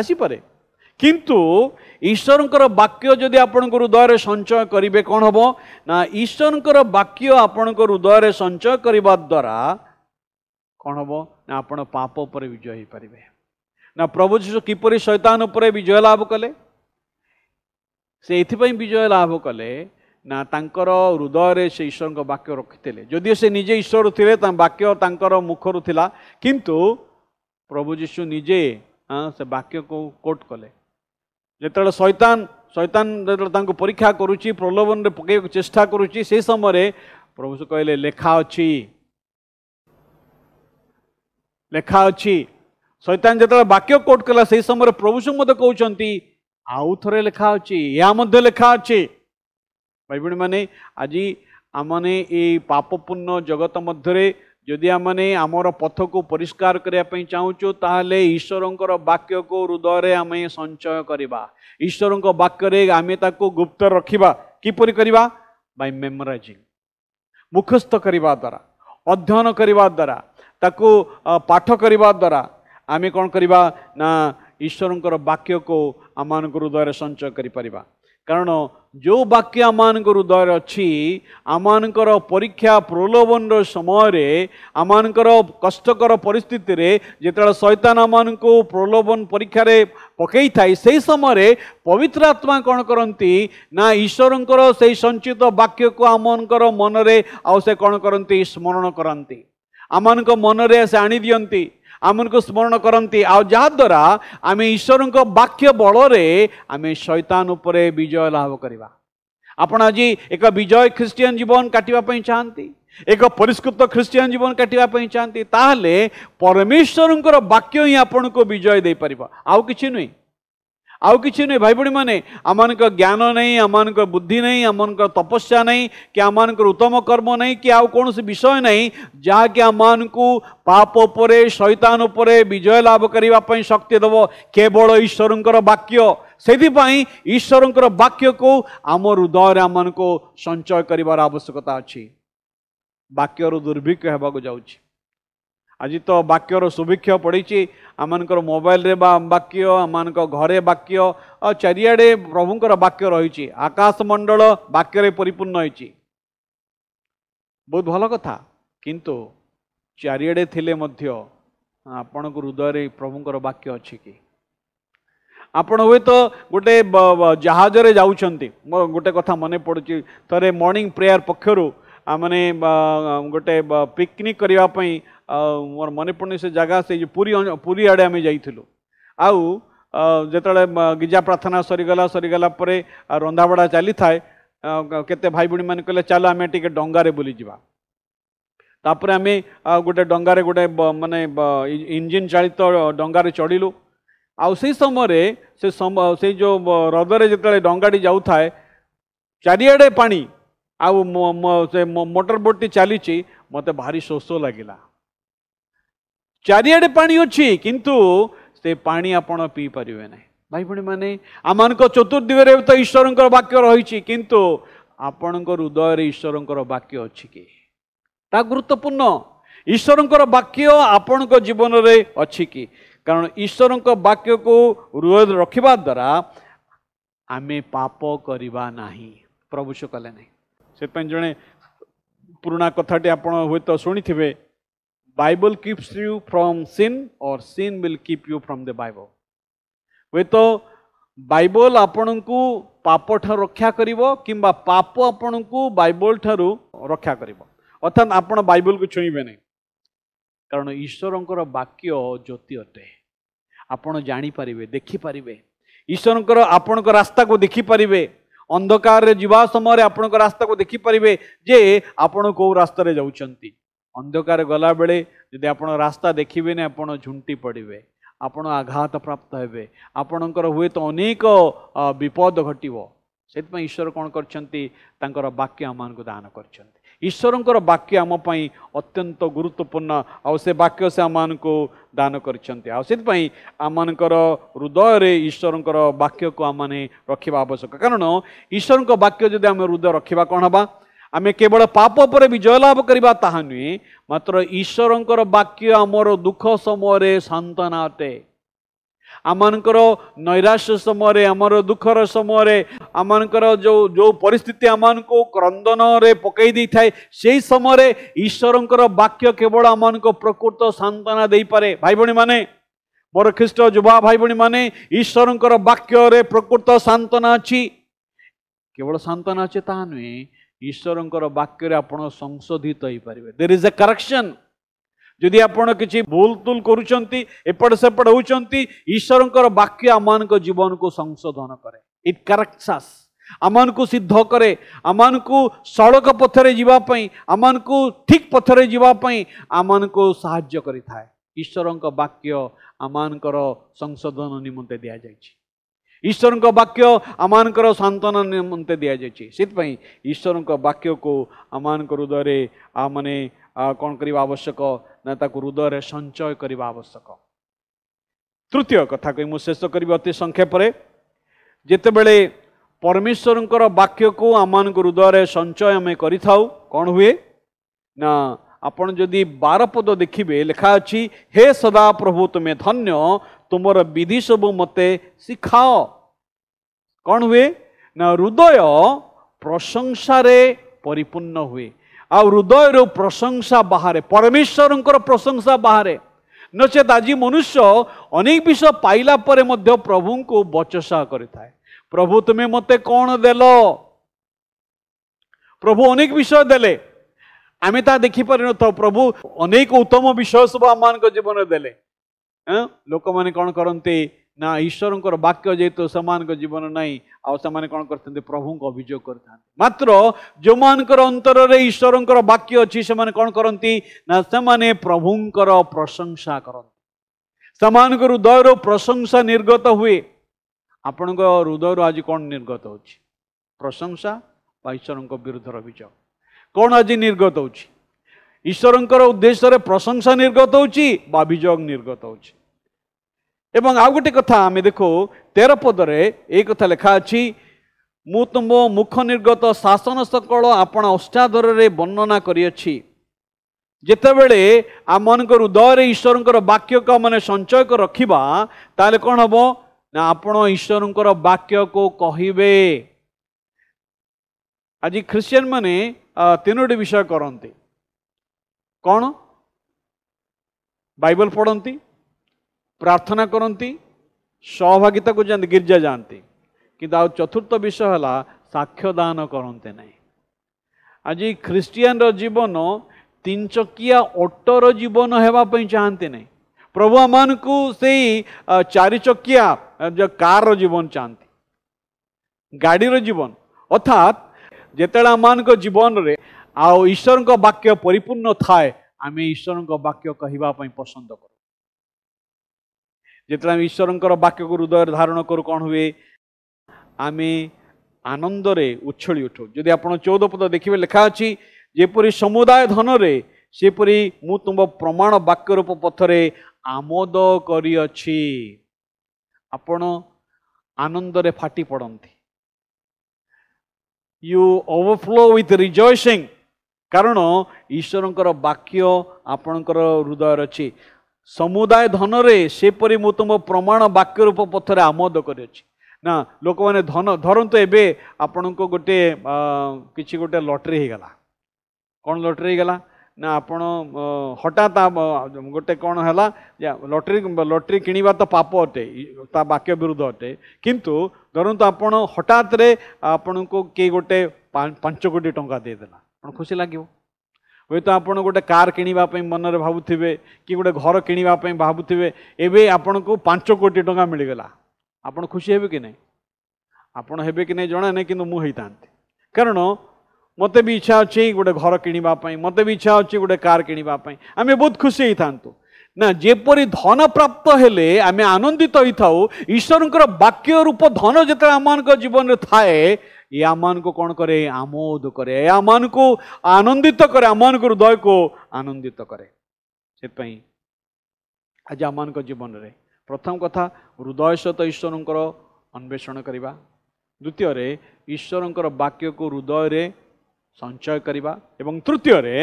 ଆସିପାରେ କିନ୍ତୁ ଈଶ୍ୱରଙ୍କର ବାକ୍ୟ ଯଦି ଆପଣଙ୍କ ହୃଦୟରେ ସଞ୍ଚୟ କରିବେ କ'ଣ ହେବ ନା ଈଶ୍ୱରଙ୍କର ବାକ୍ୟ ଆପଣଙ୍କ ହୃଦୟରେ ସଞ୍ଚୟ କରିବା ଦ୍ୱାରା କ'ଣ ହେବ ନା ଆପଣ ପାପ ଉପରେ ବିଜୟ ହେଇପାରିବେ ନା ପ୍ରଭୁ ଶିଶୁ କିପରି ଶୈତାନ ଉପରେ ବିଜୟ ଲାଭ କଲେ ସେ ଏଥିପାଇଁ ବିଜୟ ଲାଭ କଲେ ନା ତାଙ୍କର ହୃଦୟରେ ସେ ଈଶ୍ୱରଙ୍କ ବାକ୍ୟ ରଖିଥିଲେ ଯଦିଓ ସେ ନିଜେ ଈଶ୍ୱର ଥିଲେ ତା ବାକ୍ୟ ତାଙ୍କର ମୁଖରୁ ଥିଲା କିନ୍ତୁ ପ୍ରଭୁ ଯୀଶୁ ନିଜେ ସେ ବାକ୍ୟକୁ କୋଟ୍ କଲେ ଯେତେବେଳେ ଶୈତାନ ଶୈତାନ ଯେତେବେଳେ ତାଙ୍କୁ ପରୀକ୍ଷା କରୁଛି ପ୍ରଲୋଭନରେ ପକାଇବାକୁ ଚେଷ୍ଟା କରୁଛି ସେ ସମୟରେ ପ୍ରଭୁ ସେ କହିଲେ ଲେଖା ଅଛି ଲେଖା ଅଛି ଶୈତାନ ଯେତେବେଳେ ବାକ୍ୟ କୋଟ୍ କଲା ସେହି ସମୟରେ ପ୍ରଭୁ ସେ ମଧ୍ୟ କହୁଛନ୍ତି ଆଉ ଥରେ ଲେଖା ଅଛି ଏହା ମଧ୍ୟ ଲେଖା ଅଛି ଭାଇ ଭଉଣୀମାନେ ଆଜି ଆମମାନେ ଏଇ ପାପପୂର୍ଣ୍ଣ ଜଗତ ମଧ୍ୟରେ ଯଦି ଆମେ ଆମର ପଥକୁ ପରିଷ୍କାର କରିବା ପାଇଁ ଚାହୁଁଛୁ ତାହେଲେ ଈଶ୍ୱରଙ୍କର ବାକ୍ୟକୁ ହୃଦୟରେ ଆମେ ସଞ୍ଚୟ କରିବା ଈଶ୍ୱରଙ୍କ ବାକ୍ୟରେ ଆମେ ତାକୁ ଗୁପ୍ତ ରଖିବା କିପରି କରିବା ବାଇ ମେମୋରାଇଜିଂ ମୁଖସ୍ଥ କରିବା ଦ୍ୱାରା ଅଧ୍ୟୟନ କରିବା ଦ୍ୱାରା ତାକୁ ପାଠ କରିବା ଦ୍ୱାରା ଆମେ କ'ଣ କରିବା ନା ଈଶ୍ୱରଙ୍କର ବାକ୍ୟକୁ ଆମମାନଙ୍କ ହୃଦୟରେ ସଞ୍ଚୟ କରିପାରିବା କାରଣ ଯେଉଁ ବାକ୍ୟ ଆମମାନଙ୍କ ହୃଦୟରେ ଅଛି ଆମମାନଙ୍କର ପରୀକ୍ଷା ପ୍ରଲୋଭନର ସମୟରେ ଆମମାନଙ୍କର କଷ୍ଟକର ପରିସ୍ଥିତିରେ ଯେତେବେଳେ ସୈତାନ ଆମମାନଙ୍କୁ ପ୍ରଲୋଭନ ପରୀକ୍ଷାରେ ପକାଇଥାଏ ସେହି ସମୟରେ ପବିତ୍ର ଆତ୍ମା କ'ଣ କରନ୍ତି ନା ଈଶ୍ୱରଙ୍କର ସେହି ସଞ୍ଚିତ ବାକ୍ୟକୁ ଆମମାନଙ୍କର ମନରେ ଆଉ ସେ କ'ଣ କରନ୍ତି ସ୍ମରଣ କରନ୍ତି ଆମମାନଙ୍କ ମନରେ ସେ ଆଣିଦିଅନ୍ତି ଆମକୁ ସ୍ମରଣ କରନ୍ତି ଆଉ ଯାହାଦ୍ୱାରା ଆମେ ଈଶ୍ୱରଙ୍କ ବାକ୍ୟ ବଳରେ ଆମେ ଶୈତାନ ଉପରେ ବିଜୟ ଲାଭ କରିବା ଆପଣ ଆଜି ଏକ ବିଜୟ ଖ୍ରୀଷ୍ଟିଆନ ଜୀବନ କାଟିବା ପାଇଁ ଚାହାନ୍ତି ଏକ ପରିଷ୍କୃତ ଖ୍ରୀଷ୍ଟିଆନ ଜୀବନ କାଟିବା ପାଇଁ ଚାହାନ୍ତି ତାହେଲେ ପରମେଶ୍ୱରଙ୍କର ବାକ୍ୟ ହିଁ ଆପଣଙ୍କୁ ବିଜୟ ଦେଇପାରିବ ଆଉ କିଛି ନୁହେଁ ଆଉ କିଛି ନୁହେଁ ଭାଇ ଭଉଣୀମାନେ ଆମମାନଙ୍କ ଜ୍ଞାନ ନାହିଁ ଆମମାନଙ୍କ ବୁଦ୍ଧି ନାହିଁ ଆମମାନଙ୍କର ତପସ୍ୟା ନାହିଁ କି ଆମମାନଙ୍କର ଉତ୍ତମ କର୍ମ ନାହିଁ କି ଆଉ କୌଣସି ବିଷୟ ନାହିଁ ଯାହାକି ଆମମାନଙ୍କୁ ପାପ ଉପରେ ଶୈତାନ ଉପରେ ବିଜୟ ଲାଭ କରିବା ପାଇଁ ଶକ୍ତି ଦେବ କେବଳ ଈଶ୍ୱରଙ୍କର ବାକ୍ୟ ସେଥିପାଇଁ ଈଶ୍ୱରଙ୍କର ବାକ୍ୟକୁ ଆମ ହୃଦୟରେ ଆମମାନଙ୍କୁ ସଞ୍ଚୟ କରିବାର ଆବଶ୍ୟକତା ଅଛି ବାକ୍ୟରୁ ଦୁର୍ଭିକ୍ଷ ହେବାକୁ ଯାଉଛି ଆଜି ତ ବାକ୍ୟର ସୁଭିକ୍ଷ ପଡ଼ିଛି ଆମମାନଙ୍କର ମୋବାଇଲରେ ବା ବାକ୍ୟ ଆମମାନଙ୍କ ଘରେ ବାକ୍ୟ ଆଉ ଚାରିଆଡ଼େ ପ୍ରଭୁଙ୍କର ବାକ୍ୟ ରହିଛି ଆକାଶମଣ୍ଡଳ ବାକ୍ୟରେ ପରିପୂର୍ଣ୍ଣ ହୋଇଛି ବହୁତ ଭଲ କଥା କିନ୍ତୁ ଚାରିଆଡ଼େ ଥିଲେ ମଧ୍ୟ ଆପଣଙ୍କ ହୃଦୟରେ ପ୍ରଭୁଙ୍କର ବାକ୍ୟ ଅଛି କି ଆପଣ ହୁଏତ ଗୋଟେ ଜାହାଜରେ ଯାଉଛନ୍ତି ମୋର ଗୋଟେ କଥା ମନେ ପଡ଼ୁଛି ଥରେ ମର୍ଣ୍ଣିଂ ପ୍ରେୟାର ପକ୍ଷରୁ ଆମମାନେ ଗୋଟେ ପିକନିକ୍ କରିବା ପାଇଁ ମୋର ମନେ ପଡ଼ୁନି ସେ ଜାଗା ସେ ପୁରୀ ପୁରୀ ଆଡ଼େ ଆମେ ଯାଇଥିଲୁ ଆଉ ଯେତେବେଳେ ଗିର୍ଜା ପ୍ରାର୍ଥନା ସରିଗଲା ସରିଗଲା ପରେ ରନ୍ଧାବଢ଼ା ଚାଲିଥାଏ କେତେ ଭାଇ ଭଉଣୀମାନେ କହିଲେ ଚାଲ ଆମେ ଟିକେ ଡଙ୍ଗାରେ ବୁଲିଯିବା ତାପରେ ଆମେ ଗୋଟେ ଡଙ୍ଗାରେ ଗୋଟେ ମାନେ ଇଞ୍ଜିନ୍ ଚାଳିତ ଡଙ୍ଗାରେ ଚଢ଼ିଲୁ ଆଉ ସେଇ ସମୟରେ ସେ ସେଇ ଯେଉଁ ହ୍ରଦରେ ଯେତେବେଳେ ଡଙ୍ଗାଟି ଯାଉଥାଏ ଚାରିଆଡ଼େ ପାଣି ଆଉ ସେ ମୋଟର ବୋଟ୍ଟି ଚାଲିଛି ମୋତେ ଭାରି ଶୋଷ ଲାଗିଲା ଚାରିଆଡ଼େ ପାଣି ଅଛି କିନ୍ତୁ ସେ ପାଣି ଆପଣ ପିଇପାରିବେ ନାହିଁ ଭାଇ ଭଉଣୀମାନେ ଆମମାନଙ୍କ ଚତୁର୍ଦ୍ଦିଗରେ ତ ଈଶ୍ୱରଙ୍କର ବାକ୍ୟ ରହିଛି କିନ୍ତୁ ଆପଣଙ୍କ ହୃଦୟରେ ଈଶ୍ୱରଙ୍କର ବାକ୍ୟ ଅଛି କି ତାହା ଗୁରୁତ୍ୱପୂର୍ଣ୍ଣ ଈଶ୍ୱରଙ୍କର ବାକ୍ୟ ଆପଣଙ୍କ ଜୀବନରେ ଅଛି କି କାରଣ ଈଶ୍ୱରଙ୍କ ବାକ୍ୟକୁ ହୃଦୟରେ ରଖିବା ଦ୍ୱାରା ଆମେ ପାପ କରିବା ନାହିଁ ପ୍ରଭୁ କଲେ ନାହିଁ ସେଥିପାଇଁ ଜଣେ ପୁରୁଣା କଥାଟି ଆପଣ ହୁଏତ ଶୁଣିଥିବେ Bible keeps you from sin or sin will keep you from the Bible. ହୁଏତ ବାଇବଲ ଆପଣଙ୍କୁ ପାପଠାରୁ ରକ୍ଷା କରିବ କିମ୍ବା ପାପ ଆପଣଙ୍କୁ ବାଇବଲ ଠାରୁ ରକ୍ଷା କରିବ ଅର୍ଥାତ୍ ଆପଣ ବାଇବଲକୁ ଛୁଇଁବେ ନାହିଁ କାରଣ ଈଶ୍ୱରଙ୍କର ବାକ୍ୟ ଜ୍ୟୋତି ଅଟେ ଆପଣ ଜାଣିପାରିବେ ଦେଖିପାରିବେ ଈଶ୍ୱରଙ୍କର ଆପଣଙ୍କ ରାସ୍ତାକୁ ଦେଖିପାରିବେ ଅନ୍ଧକାରରେ ଯିବା ସମୟରେ ଆପଣଙ୍କ ରାସ୍ତାକୁ ଦେଖିପାରିବେ ଯେ ଆପଣ କେଉଁ ରାସ୍ତାରେ ଯାଉଛନ୍ତି अंधकार गला बेले जदि आप रास्ता देखिए ना आप झुंटी पड़े आपण आघात प्राप्त होते आपणकर हुए तो अनेक विपद घटव से ईश्वर कौन कराक्य मानक दान कर ईश्वर वाक्य आमपाई अत्यंत गुरुत्वपूर्ण आक्य से आम को दान कर हृदय ईश्वर वाक्य को आम रखा आवश्यक कारण ईश्वर वाक्य जब आम हृदय रखा कौन हाँ ଆମେ କେବଳ ପାପ ଉପରେ ବି ଜୟଲାଭ କରିବା ତାହା ନୁହେଁ ମାତ୍ର ଈଶ୍ୱରଙ୍କର ବାକ୍ୟ ଆମର ଦୁଃଖ ସମୟରେ ସାନ୍ତନା ଅଟେ ଆମମାନଙ୍କର ନୈରାଶ୍ୟ ସମୟରେ ଆମର ଦୁଃଖର ସମୟରେ ଆମମାନଙ୍କର ଯେଉଁ ଯେଉଁ ପରିସ୍ଥିତି ଆମମାନଙ୍କୁ କ୍ରନ୍ଦନରେ ପକାଇ ଦେଇଥାଏ ସେହି ସମୟରେ ଈଶ୍ୱରଙ୍କର ବାକ୍ୟ କେବଳ ଆମମାନଙ୍କୁ ପ୍ରକୃତ ସାନ୍ତନା ଦେଇପାରେ ଭାଇ ଭଉଣୀମାନେ ମୋର ଖ୍ରୀଷ୍ଟ ଯୁବା ଭାଇ ଭଉଣୀମାନେ ଈଶ୍ୱରଙ୍କର ବାକ୍ୟରେ ପ୍ରକୃତ ସାନ୍ତନା ଅଛି କେବଳ ସାନ୍ତନା ଅଛି ତାହା ନୁହେଁ ଈଶ୍ୱରଙ୍କର ବାକ୍ୟରେ ଆପଣ ସଂଶୋଧିତ ହେଇପାରିବେ ଦେର୍ ଇଜ୍ ଏ କରେକ୍ସନ୍ ଯଦି ଆପଣ କିଛି ଭୁଲତୁଲ କରୁଛନ୍ତି ଏପଟ ସେପଟ ହେଉଛନ୍ତି ଈଶ୍ୱରଙ୍କର ବାକ୍ୟ ଆମମାନଙ୍କ ଜୀବନକୁ ସଂଶୋଧନ କରେ ଇଟ୍ କରେକ୍ଟସ୍ ଆମମାନଙ୍କୁ ସିଦ୍ଧ କରେ ଆମମାନଙ୍କୁ ସଡ଼କ ପଥରେ ଯିବା ପାଇଁ ଆମମାନଙ୍କୁ ଠିକ୍ ପଥରେ ଯିବା ପାଇଁ ଆମମାନଙ୍କୁ ସାହାଯ୍ୟ କରିଥାଏ ଈଶ୍ୱରଙ୍କ ବାକ୍ୟ ଆମମାନଙ୍କର ସଂଶୋଧନ ନିମନ୍ତେ ଦିଆଯାଇଛି ଈଶ୍ୱରଙ୍କ ବାକ୍ୟ ଆମମାନଙ୍କର ସାନ୍ତ୍ୱନା ନିମନ୍ତେ ଦିଆଯାଇଛି ସେଥିପାଇଁ ଈଶ୍ୱରଙ୍କ ବାକ୍ୟକୁ ଆମମାନଙ୍କ ହୃଦୟରେ ଆମମାନେ କ'ଣ କରିବା ଆବଶ୍ୟକ ନା ତାକୁ ହୃଦୟରେ ସଞ୍ଚୟ କରିବା ଆବଶ୍ୟକ ତୃତୀୟ କଥା କହି ମୁଁ ଶେଷ କରିବି ଅତି ସଂକ୍ଷେପରେ ଯେତେବେଳେ ପରମେଶ୍ୱରଙ୍କର ବାକ୍ୟକୁ ଆମମାନଙ୍କ ହୃଦୟରେ ସଞ୍ଚୟ ଆମେ କରିଥାଉ କ'ଣ ହୁଏ ନା ଆପଣ ଯଦି ବାରପଦ ଦେଖିବେ ଲେଖା ଅଛି ହେ ସଦା ପ୍ରଭୁ ତୁମେ ଧନ୍ୟ ତୁମର ବିଧି ସବୁ ମୋତେ ଶିଖାଅ କ'ଣ ହୁଏ ନା ହୃଦୟ ପ୍ରଶଂସାରେ ପରିପୂର୍ଣ୍ଣ ହୁଏ ଆଉ ହୃଦୟରୁ ପ୍ରଶଂସା ବାହାରେ ପରମେଶ୍ୱରଙ୍କର ପ୍ରଶଂସା ବାହାରେ ନଚେତ୍ ଆଜି ମନୁଷ୍ୟ ଅନେକ ବିଷୟ ପାଇଲା ପରେ ମଧ୍ୟ ପ୍ରଭୁଙ୍କୁ ବଚସା କରିଥାଏ ପ୍ରଭୁ ତୁମେ ମୋତେ କ'ଣ ଦେଲ ପ୍ରଭୁ ଅନେକ ବିଷୟ ଦେଲେ ଆମେ ତାହା ଦେଖିପାରିନଥାଉ ପ୍ରଭୁ ଅନେକ ଉତ୍ତମ ବିଷୟ ସବୁ ଆମମାନଙ୍କ ଜୀବନରେ ଦେଲେ ଲୋକମାନେ କ'ଣ କରନ୍ତି ନା ଈଶ୍ୱରଙ୍କର ବାକ୍ୟ ଯେହେତୁ ସେମାନଙ୍କ ଜୀବନ ନାହିଁ ଆଉ ସେମାନେ କ'ଣ କରିଥାନ୍ତି ପ୍ରଭୁଙ୍କୁ ଅଭିଯୋଗ କରିଥାନ୍ତି ମାତ୍ର ଯେଉଁମାନଙ୍କର ଅନ୍ତରରେ ଈଶ୍ୱରଙ୍କର ବାକ୍ୟ ଅଛି ସେମାନେ କ'ଣ କରନ୍ତି ନା ସେମାନେ ପ୍ରଭୁଙ୍କର ପ୍ରଶଂସା କରନ୍ତି ସେମାନଙ୍କ ହୃଦୟରୁ ପ୍ରଶଂସା ନିର୍ଗତ ହୁଏ ଆପଣଙ୍କ ହୃଦୟରୁ ଆଜି କ'ଣ ନିର୍ଗତ ହେଉଛି ପ୍ରଶଂସା ବା ଈଶ୍ୱରଙ୍କ ବିରୁଦ୍ଧର ଅଭିଯୋଗ କ'ଣ ଆଜି ନିର୍ଗତ ହେଉଛି ଈଶ୍ୱରଙ୍କର ଉଦ୍ଦେଶ୍ୟରେ ପ୍ରଶଂସା ନିର୍ଗତ ହେଉଛି ବା ଅଭିଯୋଗ ନିର୍ଗତ ହେଉଛି ଏବଂ ଆଉ ଗୋଟେ କଥା ଆମେ ଦେଖୁ ତେର ପଦରେ ଏଇ କଥା ଲେଖା ଅଛି ମୁଁ ତୁମ ମୁଖ ନିର୍ଗତ ଶାସନ ସକଳ ଆପଣ ଅଷ୍ଟାଧରରେ ବର୍ଣ୍ଣନା କରିଅଛି ଯେତେବେଳେ ଆମମାନଙ୍କ ହୃଦୟରେ ଈଶ୍ୱରଙ୍କର ବାକ୍ୟକୁ ଆମେ ସଞ୍ଚୟ ରଖିବା ତାହେଲେ କ'ଣ ହେବ ନା ଆପଣ ଈଶ୍ୱରଙ୍କର ବାକ୍ୟକୁ କହିବେ ଆଜି ଖ୍ରୀଷ୍ଟିଆନ ମାନେ ତିନୋଟି ବିଷୟ କରନ୍ତି କ'ଣ ବାଇବଲ ପଢ଼ନ୍ତି ପ୍ରାର୍ଥନା କରନ୍ତି ସହଭାଗିତାକୁ ଯାଆନ୍ତି ଗିର୍ଜା ଯାଆନ୍ତି କିନ୍ତୁ ଆଉ ଚତୁର୍ଥ ବିଷୟ ହେଲା ସାକ୍ଷ୍ୟଦାନ କରନ୍ତି ନାହିଁ ଆଜି ଖ୍ରୀଷ୍ଟିଆନର ଜୀବନ ତିନିଚକିଆ ଅଟୋର ଜୀବନ ହେବା ପାଇଁ ଚାହାନ୍ତି ନାହିଁ ପ୍ରଭୁ ଆମମାନଙ୍କୁ ସେଇ ଚାରିଚକିଆ କାର୍ର ଜୀବନ ଚାହାନ୍ତି ଗାଡ଼ିର ଜୀବନ ଅର୍ଥାତ୍ ଯେତେବେଳେ ଆମମାନଙ୍କ ଜୀବନରେ ଆଉ ଈଶ୍ୱରଙ୍କ ବାକ୍ୟ ପରିପୂର୍ଣ୍ଣ ଥାଏ ଆମେ ଈଶ୍ୱରଙ୍କ ବାକ୍ୟ କହିବା ପାଇଁ ପସନ୍ଦ କରୁ ଯେତେବେଳେ ଆମେ ଈଶ୍ୱରଙ୍କର ବାକ୍ୟକୁ ହୃଦୟରେ ଧାରଣ କରୁ କ'ଣ ହୁଏ ଆମେ ଆନନ୍ଦରେ ଉଛଳି ଉଠୁ ଯଦି ଆପଣ ଚଉଦ ପଦ ଦେଖିବେ ଲେଖା ଅଛି ଯେପରି ସମୁଦାୟ ଧନରେ ସେପରି ମୁଁ ତୁମ ପ୍ରମାଣ ବାକ୍ୟ ରୂପ ପଥରେ ଆମୋଦ କରିଅଛି ଆପଣ ଆନନ୍ଦରେ ଫାଟି ପଡ଼ନ୍ତି ୟୁ ଓଭରଫ୍ଲୋ ୱିଥ୍ ରିଜଏସିଂ କାରଣ ଈଶ୍ୱରଙ୍କର ବାକ୍ୟ ଆପଣଙ୍କର ହୃଦୟରେ ଅଛି ସମୁଦାୟ ଧନରେ ସେପରି ମୁଁ ତୁମ ପ୍ରମାଣ ବାକ୍ୟ ରୂପ ପଥରେ ଆମୋଦ କରିଅଛି ନା ଲୋକମାନେ ଧନ ଧରନ୍ତୁ ଏବେ ଆପଣଙ୍କ ଗୋଟିଏ କିଛି ଗୋଟେ ଲଟେରୀ ହେଇଗଲା କ'ଣ ଲଟେରୀ ହେଇଗଲା ନା ଆପଣ ହଠାତ୍ ଗୋଟେ କ'ଣ ହେଲା ଯେ ଲଟେରୀ ଲଟେରୀ କିଣିବା ତ ପାପ ଅଟେ ତା ବାକ୍ୟ ବିରୁଦ୍ଧ ଅଟେ କିନ୍ତୁ ଧରନ୍ତୁ ଆପଣ ହଠାତ୍ରେ ଆପଣଙ୍କୁ କିଏ ଗୋଟେ ପାଞ୍ଚ କୋଟି ଟଙ୍କା ଦେଇଦେଲା ଆପଣ ଖୁସି ଲାଗିବ ହୁଏତ ଆପଣ ଗୋଟେ କାର୍ କିଣିବା ପାଇଁ ମନରେ ଭାବୁଥିବେ କି ଗୋଟେ ଘର କିଣିବା ପାଇଁ ଭାବୁଥିବେ ଏବେ ଆପଣଙ୍କୁ ପାଞ୍ଚ କୋଟି ଟଙ୍କା ମିଳିଗଲା ଆପଣ ଖୁସି ହେବେ କି ନାହିଁ ଆପଣ ହେବେ କି ନାହିଁ ଜଣା ନାହିଁ କିନ୍ତୁ ମୁଁ ହେଇଥାନ୍ତି କାରଣ ମୋତେ ବି ଇଚ୍ଛା ଅଛି ଗୋଟେ ଘର କିଣିବା ପାଇଁ ମୋତେ ବି ଇଚ୍ଛା ଅଛି ଗୋଟେ କାର୍ କିଣିବା ପାଇଁ ଆମେ ବହୁତ ଖୁସି ହେଇଥାନ୍ତୁ ନା ଯେପରି ଧନ ପ୍ରାପ୍ତ ହେଲେ ଆମେ ଆନନ୍ଦିତ ହେଇଥାଉ ଈଶ୍ୱରଙ୍କର ବାକ୍ୟ ରୂପ ଧନ ଯେତେବେଳେ ଆମମାନଙ୍କ ଜୀବନରେ ଥାଏ ଏ ଆମମାନଙ୍କୁ କ'ଣ କରେ ଆମୋଦ କରେ ଏ ଆମମାନଙ୍କୁ ଆନନ୍ଦିତ କରେ ଆମମାନଙ୍କ ହୃଦୟକୁ ଆନନ୍ଦିତ କରେ ସେଥିପାଇଁ ଆଜି ଆମମାନଙ୍କ ଜୀବନରେ ପ୍ରଥମ କଥା ହୃଦୟ ସହିତ ଈଶ୍ୱରଙ୍କର ଅନ୍ୱେଷଣ କରିବା ଦ୍ୱିତୀୟରେ ଈଶ୍ୱରଙ୍କର ବାକ୍ୟକୁ ହୃଦୟରେ ସଞ୍ଚୟ କରିବା ଏବଂ ତୃତୀୟରେ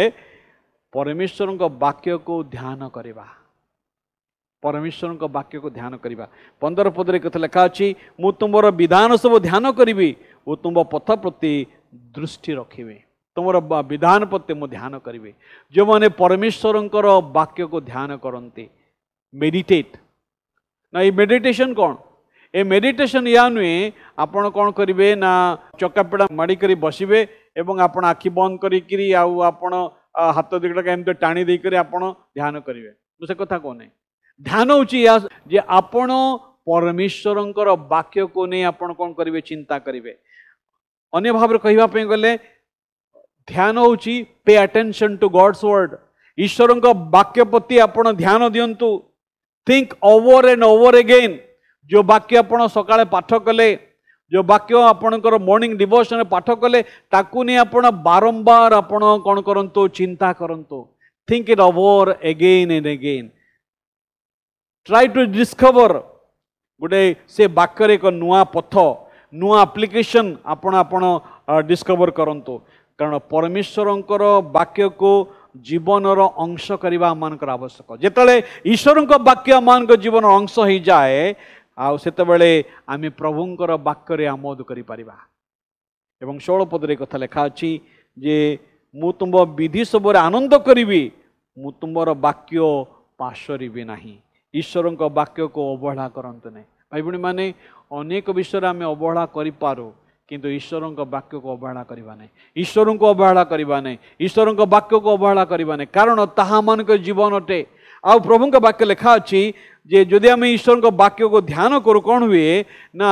ପରମେଶ୍ୱରଙ୍କ ବାକ୍ୟକୁ ଧ୍ୟାନ କରିବା ପରମେଶ୍ୱରଙ୍କ ବାକ୍ୟକୁ ଧ୍ୟାନ କରିବା ପନ୍ଦର ପଦରେ କଥା ଲେଖା ଅଛି ମୁଁ ତୁମର ବିଧାନ ସବୁ ଧ୍ୟାନ କରିବି ଓ ତୁମ ପଥ ପ୍ରତି ଦୃଷ୍ଟି ରଖିବେ ତୁମର ବିଧାନ ପ୍ରତି ମୁଁ ଧ୍ୟାନ କରିବି ଯେଉଁମାନେ ପରମେଶ୍ୱରଙ୍କର ବାକ୍ୟକୁ ଧ୍ୟାନ କରନ୍ତି ମେଡ଼ିଟେଟ୍ ନା ଏଇ ମେଡ଼ିଟେସନ୍ କ'ଣ ଏ ମେଡ଼ିଟେସନ୍ ଏହା ନୁହେଁ ଆପଣ କ'ଣ କରିବେ ନା ଚକାପେଡ଼ା ମାଡ଼ିକରି ବସିବେ ଏବଂ ଆପଣ ଆଖି ବନ୍ଦ କରିକିରି ଆଉ ଆପଣ ହାତ ଦିଗଟାକୁ ଏମିତି ଟାଣି ଦେଇକରି ଆପଣ ଧ୍ୟାନ କରିବେ ମୁଁ ସେ କଥା କହୁନାହିଁ ଧ୍ୟାନ ହେଉଛି ଏହା ଯେ ଆପଣ ପରମେଶ୍ୱରଙ୍କର ବାକ୍ୟକୁ ନେଇ ଆପଣ କ'ଣ କରିବେ ଚିନ୍ତା କରିବେ ଅନ୍ୟ ଭାବରେ କହିବା ପାଇଁ ଗଲେ ଧ୍ୟାନ ହେଉଛି pay attention to God's word ଈଶ୍ୱରଙ୍କ ବାକ୍ୟ ପ୍ରତି ଆପଣ ଧ୍ୟାନ ଦିଅନ୍ତୁ think over and over again ଯେଉଁ ବାକ୍ୟ ଆପଣ ସକାଳେ ପାଠ କଲେ ଯେଉଁ ବାକ୍ୟ ଆପଣଙ୍କର ମର୍ଣ୍ଣିଂ ଡିଭୋସନ୍ରେ ପାଠ କଲେ ତାକୁ ନେଇ ଆପଣ ବାରମ୍ବାର ଆପଣ କ'ଣ କରନ୍ତୁ ଚିନ୍ତା କରନ୍ତୁ think it over again and again try to discover ଗୋଟେ ସେ ବାକ୍ୟରେ ଏକ ନୂଆ ପଥ ନୂଆ ଆପ୍ଲିକେସନ୍ ଆପଣ ଆପଣ ଡିସ୍କଭର କରନ୍ତୁ କାରଣ ପରମେଶ୍ୱରଙ୍କର ବାକ୍ୟକୁ ଜୀବନର ଅଂଶ କରିବା ଆମମାନଙ୍କର ଆବଶ୍ୟକ ଯେତେବେଳେ ଈଶ୍ୱରଙ୍କ ବାକ୍ୟ ଆମମାନଙ୍କ ଜୀବନର ଅଂଶ ହୋଇଯାଏ ଆଉ ସେତେବେଳେ ଆମେ ପ୍ରଭୁଙ୍କର ବାକ୍ୟରେ ଆମୋଦ କରିପାରିବା ଏବଂ ଷୋହଳ ପଦରେ କଥା ଲେଖା ଅଛି ଯେ ମୁଁ ତୁମ ବିଧି ସବୁରେ ଆନନ୍ଦ କରିବି ମୁଁ ତୁମର ବାକ୍ୟ ପାଶରିବି ନାହିଁ ଈଶ୍ୱରଙ୍କ ବାକ୍ୟକୁ ଅବହେଳା କରନ୍ତୁ ନାହିଁ ଭାଇ ଭଉଣୀମାନେ ଅନେକ ବିଷୟରେ ଆମେ ଅବହେଳା କରିପାରୁ କିନ୍ତୁ ଈଶ୍ୱରଙ୍କ ବାକ୍ୟକୁ ଅବହେଳା କରିବା ନାହିଁ ଈଶ୍ୱରଙ୍କୁ ଅବହେଳା କରିବା ନାହିଁ ଈଶ୍ୱରଙ୍କ ବାକ୍ୟକୁ ଅବହେଳା କରିବା ନାହିଁ କାରଣ ତାହାମାନଙ୍କ ଜୀବନ ଅଟେ ଆଉ ପ୍ରଭୁଙ୍କ ବାକ୍ୟ ଲେଖା ଅଛି ଯେ ଯଦି ଆମେ ଈଶ୍ୱରଙ୍କ ବାକ୍ୟକୁ ଧ୍ୟାନ କରୁ କ'ଣ ହୁଏ ନା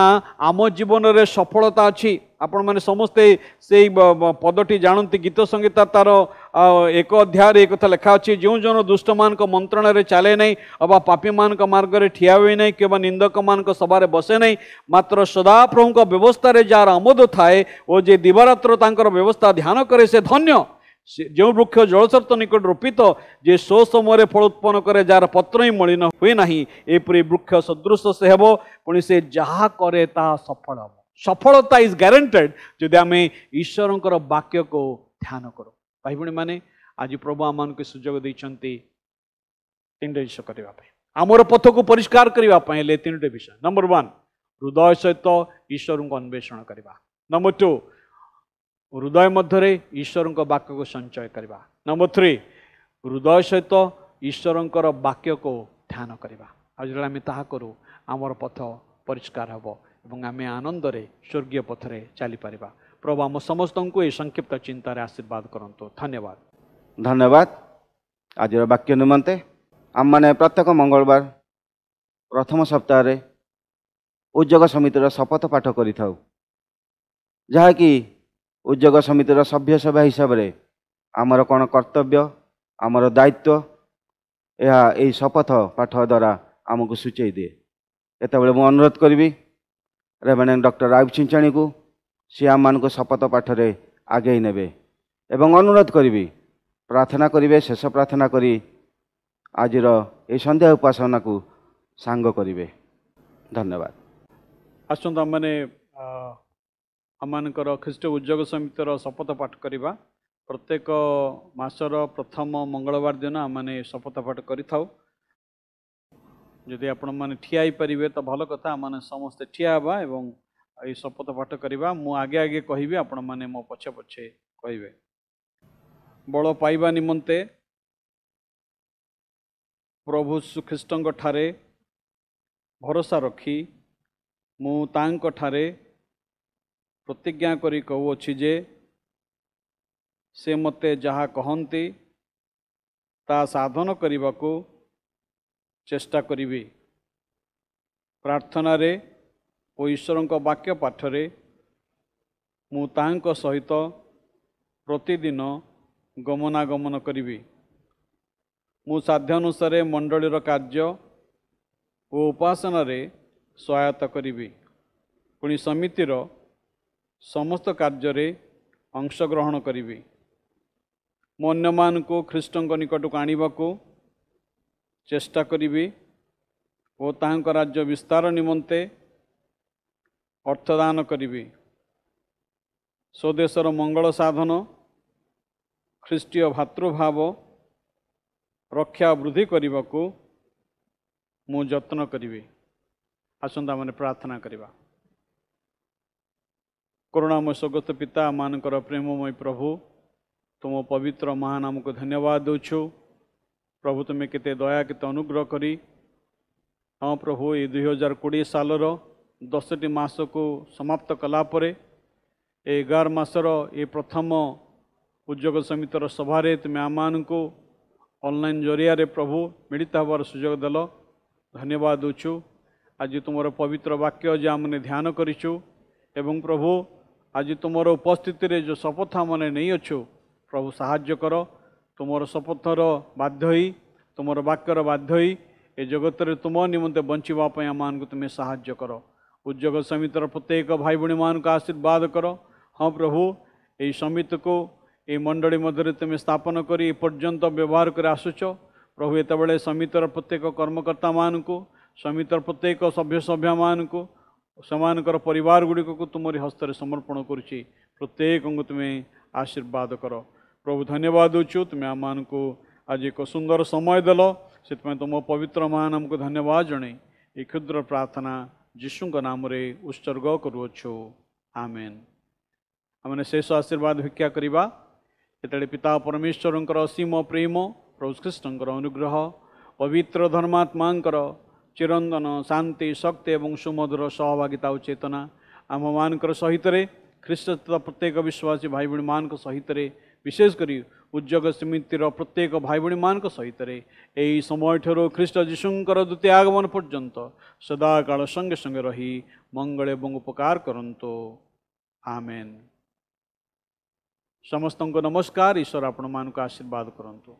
ଆମ ଜୀବନରେ ସଫଳତା ଅଛି ଆପଣମାନେ ସମସ୍ତେ ସେଇ ପଦଟି ଜାଣନ୍ତି ଗୀତ ସଂଗୀତା ତା'ର एक अध्याय एक कथा लिखा अच्छे जो जन दुष्ट मान मंत्रण में चले ना अबा पापी मान मार्ग ठिया हुए ना कि निंदक मान सभार बसे ना मात्र सदाप्रभु व्यवस्था जार आमोद थाए और जे दिवारात्र व्यवस्था ध्यान करे से धन्य जो वृक्ष जलस्रोत निकट रोपित जे सो समय फल उत्पन्न कै जार पत्र ही मलिन हुए ना एपरी वृक्ष सदृश से हे पुणी से जहा करे सफल हम सफलता इज ग्यारंटेड जदि आम ईश्वर वाक्य को ध्यान करूँ ଭାଇ ଭଉଣୀମାନେ ଆଜି ପ୍ରଭୁ ଆମମାନଙ୍କୁ ସୁଯୋଗ ଦେଇଛନ୍ତି ତିନିଟା ଜିନିଷ କରିବା ପାଇଁ ଆମର ପଥକୁ ପରିଷ୍କାର କରିବା ପାଇଁ ହେଲେ ତିନିଟା ବିଷୟ ନମ୍ବର ୱାନ୍ ହୃଦୟ ସହିତ ଈଶ୍ୱରଙ୍କୁ ଅନ୍ବେଷଣ କରିବା ନମ୍ବର ଟୁ ହୃଦୟ ମଧ୍ୟରେ ଈଶ୍ୱରଙ୍କ ବାକ୍ୟକୁ ସଞ୍ଚୟ କରିବା ନମ୍ବର ଥ୍ରୀ ହୃଦୟ ସହିତ ଈଶ୍ୱରଙ୍କର ବାକ୍ୟକୁ ଧ୍ୟାନ କରିବା ଆଉ ଯେତେବେଳେ ଆମେ ତାହା କରୁ ଆମର ପଥ ପରିଷ୍କାର ହେବ ଏବଂ ଆମେ ଆନନ୍ଦରେ ସ୍ୱର୍ଗୀୟ ପଥରେ ଚାଲିପାରିବା ପ୍ରଭୁ ଆମ ସମସ୍ତଙ୍କୁ ଏହି ସଂକ୍ଷିପ୍ତ ଚିନ୍ତାରେ ଆଶୀର୍ବାଦ କରନ୍ତୁ ଧନ୍ୟବାଦ ଧନ୍ୟବାଦ ଆଜିର ବାକ୍ୟ ନିମନ୍ତେ ଆମମାନେ ପ୍ରତ୍ୟେକ ମଙ୍ଗଳବାର ପ୍ରଥମ ସପ୍ତାହରେ ଉଦ୍ୟୋଗ ସମିତିର ଶପଥ ପାଠ କରିଥାଉ ଯାହାକି ଉଦ୍ୟୋଗ ସମିତିର ସଭ୍ୟ ସେବା ହିସାବରେ ଆମର କ'ଣ କର୍ତ୍ତବ୍ୟ ଆମର ଦାୟିତ୍ୱ ଏହା ଏହି ଶପଥ ପାଠ ଦ୍ୱାରା ଆମକୁ ସୂଚାଇ ଦିଏ ଯେତେବେଳେ ମୁଁ ଅନୁରୋଧ କରିବି ରେଭେଣ୍ଡ ଡକ୍ଟର ରାୟୁ ଛିଞ୍ଚାଣୀକୁ ସିଏ ଆମମାନଙ୍କୁ ଶପଥ ପାଠରେ ଆଗେଇ ନେବେ ଏବଂ ଅନୁରୋଧ କରିବି ପ୍ରାର୍ଥନା କରିବେ ଶେଷ ପ୍ରାର୍ଥନା କରି ଆଜିର ଏହି ସନ୍ଧ୍ୟା ଉପାସନାକୁ ସାଙ୍ଗ କରିବେ ଧନ୍ୟବାଦ ଆସନ୍ତୁ ଆମମାନେ ଆମମାନଙ୍କର ଖ୍ରୀଷ୍ଟ ଉଦ୍ୟୋଗ ସମିତିର ଶପଥ ପାଠ କରିବା ପ୍ରତ୍ୟେକ ମାସର ପ୍ରଥମ ମଙ୍ଗଳବାର ଦିନ ଆମେମାନେ ଶପଥ ପାଠ କରିଥାଉ ଯଦି ଆପଣମାନେ ଠିଆ ହେଇପାରିବେ ତ ଭଲ କଥା ଆମମାନେ ସମସ୍ତେ ଠିଆ ହେବା ଏବଂ ଏଇ ଶପଥ ପାଠ କରିବା ମୁଁ ଆଗେ ଆଗେ କହିବି ଆପଣମାନେ ମୋ ପଛେ ପଛେ କହିବେ ବଳ ପାଇବା ନିମନ୍ତେ ପ୍ରଭୁ ଶ୍ରୀଖ୍ରୀଷ୍ଟଙ୍କ ଠାରେ ଭରସା ରଖି ମୁଁ ତାଙ୍କ ଠାରେ ପ୍ରତିଜ୍ଞା କରି କହୁଅଛି ଯେ ସେ ମୋତେ ଯାହା କହନ୍ତି ତାହା ସାଧନ କରିବାକୁ ଚେଷ୍ଟା କରିବି ପ୍ରାର୍ଥନାରେ ଓ ଈଶ୍ୱରଙ୍କ ବାକ୍ୟ ପାଠରେ ମୁଁ ତାହାଙ୍କ ସହିତ ପ୍ରତିଦିନ ଗମନାଗମନ କରିବି ମୁଁ ସାଧ୍ୟ ଅନୁସାରେ ମଣ୍ଡଳୀର କାର୍ଯ୍ୟ ଓ ଉପାସନାରେ ସହାୟତା କରିବି ପୁଣି ସମିତିର ସମସ୍ତ କାର୍ଯ୍ୟରେ ଅଂଶଗ୍ରହଣ କରିବି ମୁଁ ଅନ୍ୟମାନଙ୍କୁ ଖ୍ରୀଷ୍ଟଙ୍କ ନିକଟକୁ ଆଣିବାକୁ ଚେଷ୍ଟା କରିବି ଓ ତାହାଙ୍କ ରାଜ୍ୟ ବିସ୍ତାର ନିମନ୍ତେ ଅର୍ଥଦାନ କରିବି ସ୍ୱଦେଶର ମଙ୍ଗଳ ସାଧନ ଖ୍ରୀଷ୍ଟୀୟ ଭାତୃଭାବ ରକ୍ଷା ବୃଦ୍ଧି କରିବାକୁ ମୁଁ ଯତ୍ନ କରିବି ଆସନ୍ତୁ ଆମେ ପ୍ରାର୍ଥନା କରିବା କରୁଣାମୟ ସ୍ୱଗତ ପିତା ମାନଙ୍କର ପ୍ରେମମୟ ପ୍ରଭୁ ତୁମ ପବିତ୍ର ମହାନାମକୁ ଧନ୍ୟବାଦ ଦେଉଛୁ ପ୍ରଭୁ ତୁମେ କେତେ ଦୟା କେତେ ଅନୁଗ୍ରହ କରି ହଁ ପ୍ରଭୁ ଏଇ ଦୁଇହଜାର କୋଡ଼ିଏ ସାଲର ଦଶଟି ମାସକୁ ସମାପ୍ତ କଲା ପରେ ଏଗାର ମାସର ଏ ପ୍ରଥମ ଉଦ୍ୟୋଗ ସମିତିର ସଭାରେ ତୁମେ ଆମମାନଙ୍କୁ ଅନଲାଇନ୍ ଜରିଆରେ ପ୍ରଭୁ ମିଳିତ ହେବାର ସୁଯୋଗ ଦେଲ ଧନ୍ୟବାଦ ଦେଉଛୁ ଆଜି ତୁମର ପବିତ୍ର ବାକ୍ୟ ଯେ ଆମେ ଧ୍ୟାନ କରିଛୁ ଏବଂ ପ୍ରଭୁ ଆଜି ତୁମର ଉପସ୍ଥିତିରେ ଯେଉଁ ଶପଥ ଆମେ ନେଇଅଛୁ ପ୍ରଭୁ ସାହାଯ୍ୟ କର ତୁମର ଶପଥର ବାଧ୍ୟ ହୋଇ ତୁମର ବାକ୍ୟର ବାଧ୍ୟ ହୋଇ ଏ ଜଗତରେ ତୁମ ନିମନ୍ତେ ବଞ୍ଚିବା ପାଇଁ ଆମମାନଙ୍କୁ ତୁମେ ସାହାଯ୍ୟ କର उज्जग समितर प्रत्येक भाई भी मान आशीर्वाद कर हाँ प्रभु यही समित को ये मंडली मध्य तुम्हें स्थापन कर पर्यत व्यवहार कर आसुच प्रभु ये बड़े समितर प्रत्येक कर्मकर्ता मान को समितर प्रत्येक सभ्य सभ्य मान को गुड़ी को तुम्हरी हस्त समर्पण कर प्रत्येक को तुम्हें आशीर्वाद कर प्रभु धन्यवाद दूचु तुम्हें आम मान को आज एक सुंदर समय दल से तुम पवित्र मान आमको धन्यवाद जन ये क्षुद्र प्रार्थना যিশুঙ্ক নামে উৎসর্গ করুছু আমেন ଆମେ ଶେଷ ଆଶୀର୍ବାଦ ଭିକ୍ଷା କରିବା ଯେତେବେଳେ ପିତା ପରମେଶ୍ୱରଙ୍କର ଅସୀମ ପ୍ରେମ ପ୍ରଭୁଶ୍ରୀଷ୍ଣଙ୍କର ଅନୁଗ୍ରହ ପବିତ୍ର ଧର୍ମାତ୍ମାଙ୍କର ଚିରନ୍ଦନ ଶାନ୍ତି ଶକ୍ତି ଏବଂ ସୁମଧୁର ସହଭାଗିତା ଓ ଚେତନା ଆମମାନଙ୍କର ସହିତରେ ଖ୍ରୀଷ୍ଟ ତଥା ପ୍ରତ୍ୟେକ ବିଶ୍ୱାସୀ ଭାଇ ଭଉଣୀମାନଙ୍କ ସହିତରେ ବିଶେଷ କରି ଉଦ୍ୟୋଗ ସମିତିର ପ୍ରତ୍ୟେକ ଭାଇ ଭଉଣୀମାନଙ୍କ ସହିତ ଏହି ସମୟଠାରୁ ଖ୍ରୀଷ୍ଟ ଯୀଶୁଙ୍କର ଦ୍ୱିତୀୟ ଆଗମନ ପର୍ଯ୍ୟନ୍ତ ସଦାକାଳ ସଙ୍ଗେ ସଙ୍ଗେ ରହି ମଙ୍ଗଳ ଏବଂ ଉପକାର କରନ୍ତୁ ଆମେନ୍ ସମସ୍ତଙ୍କୁ ନମସ୍କାର ଈଶ୍ୱର ଆପଣମାନଙ୍କୁ ଆଶୀର୍ବାଦ କରନ୍ତୁ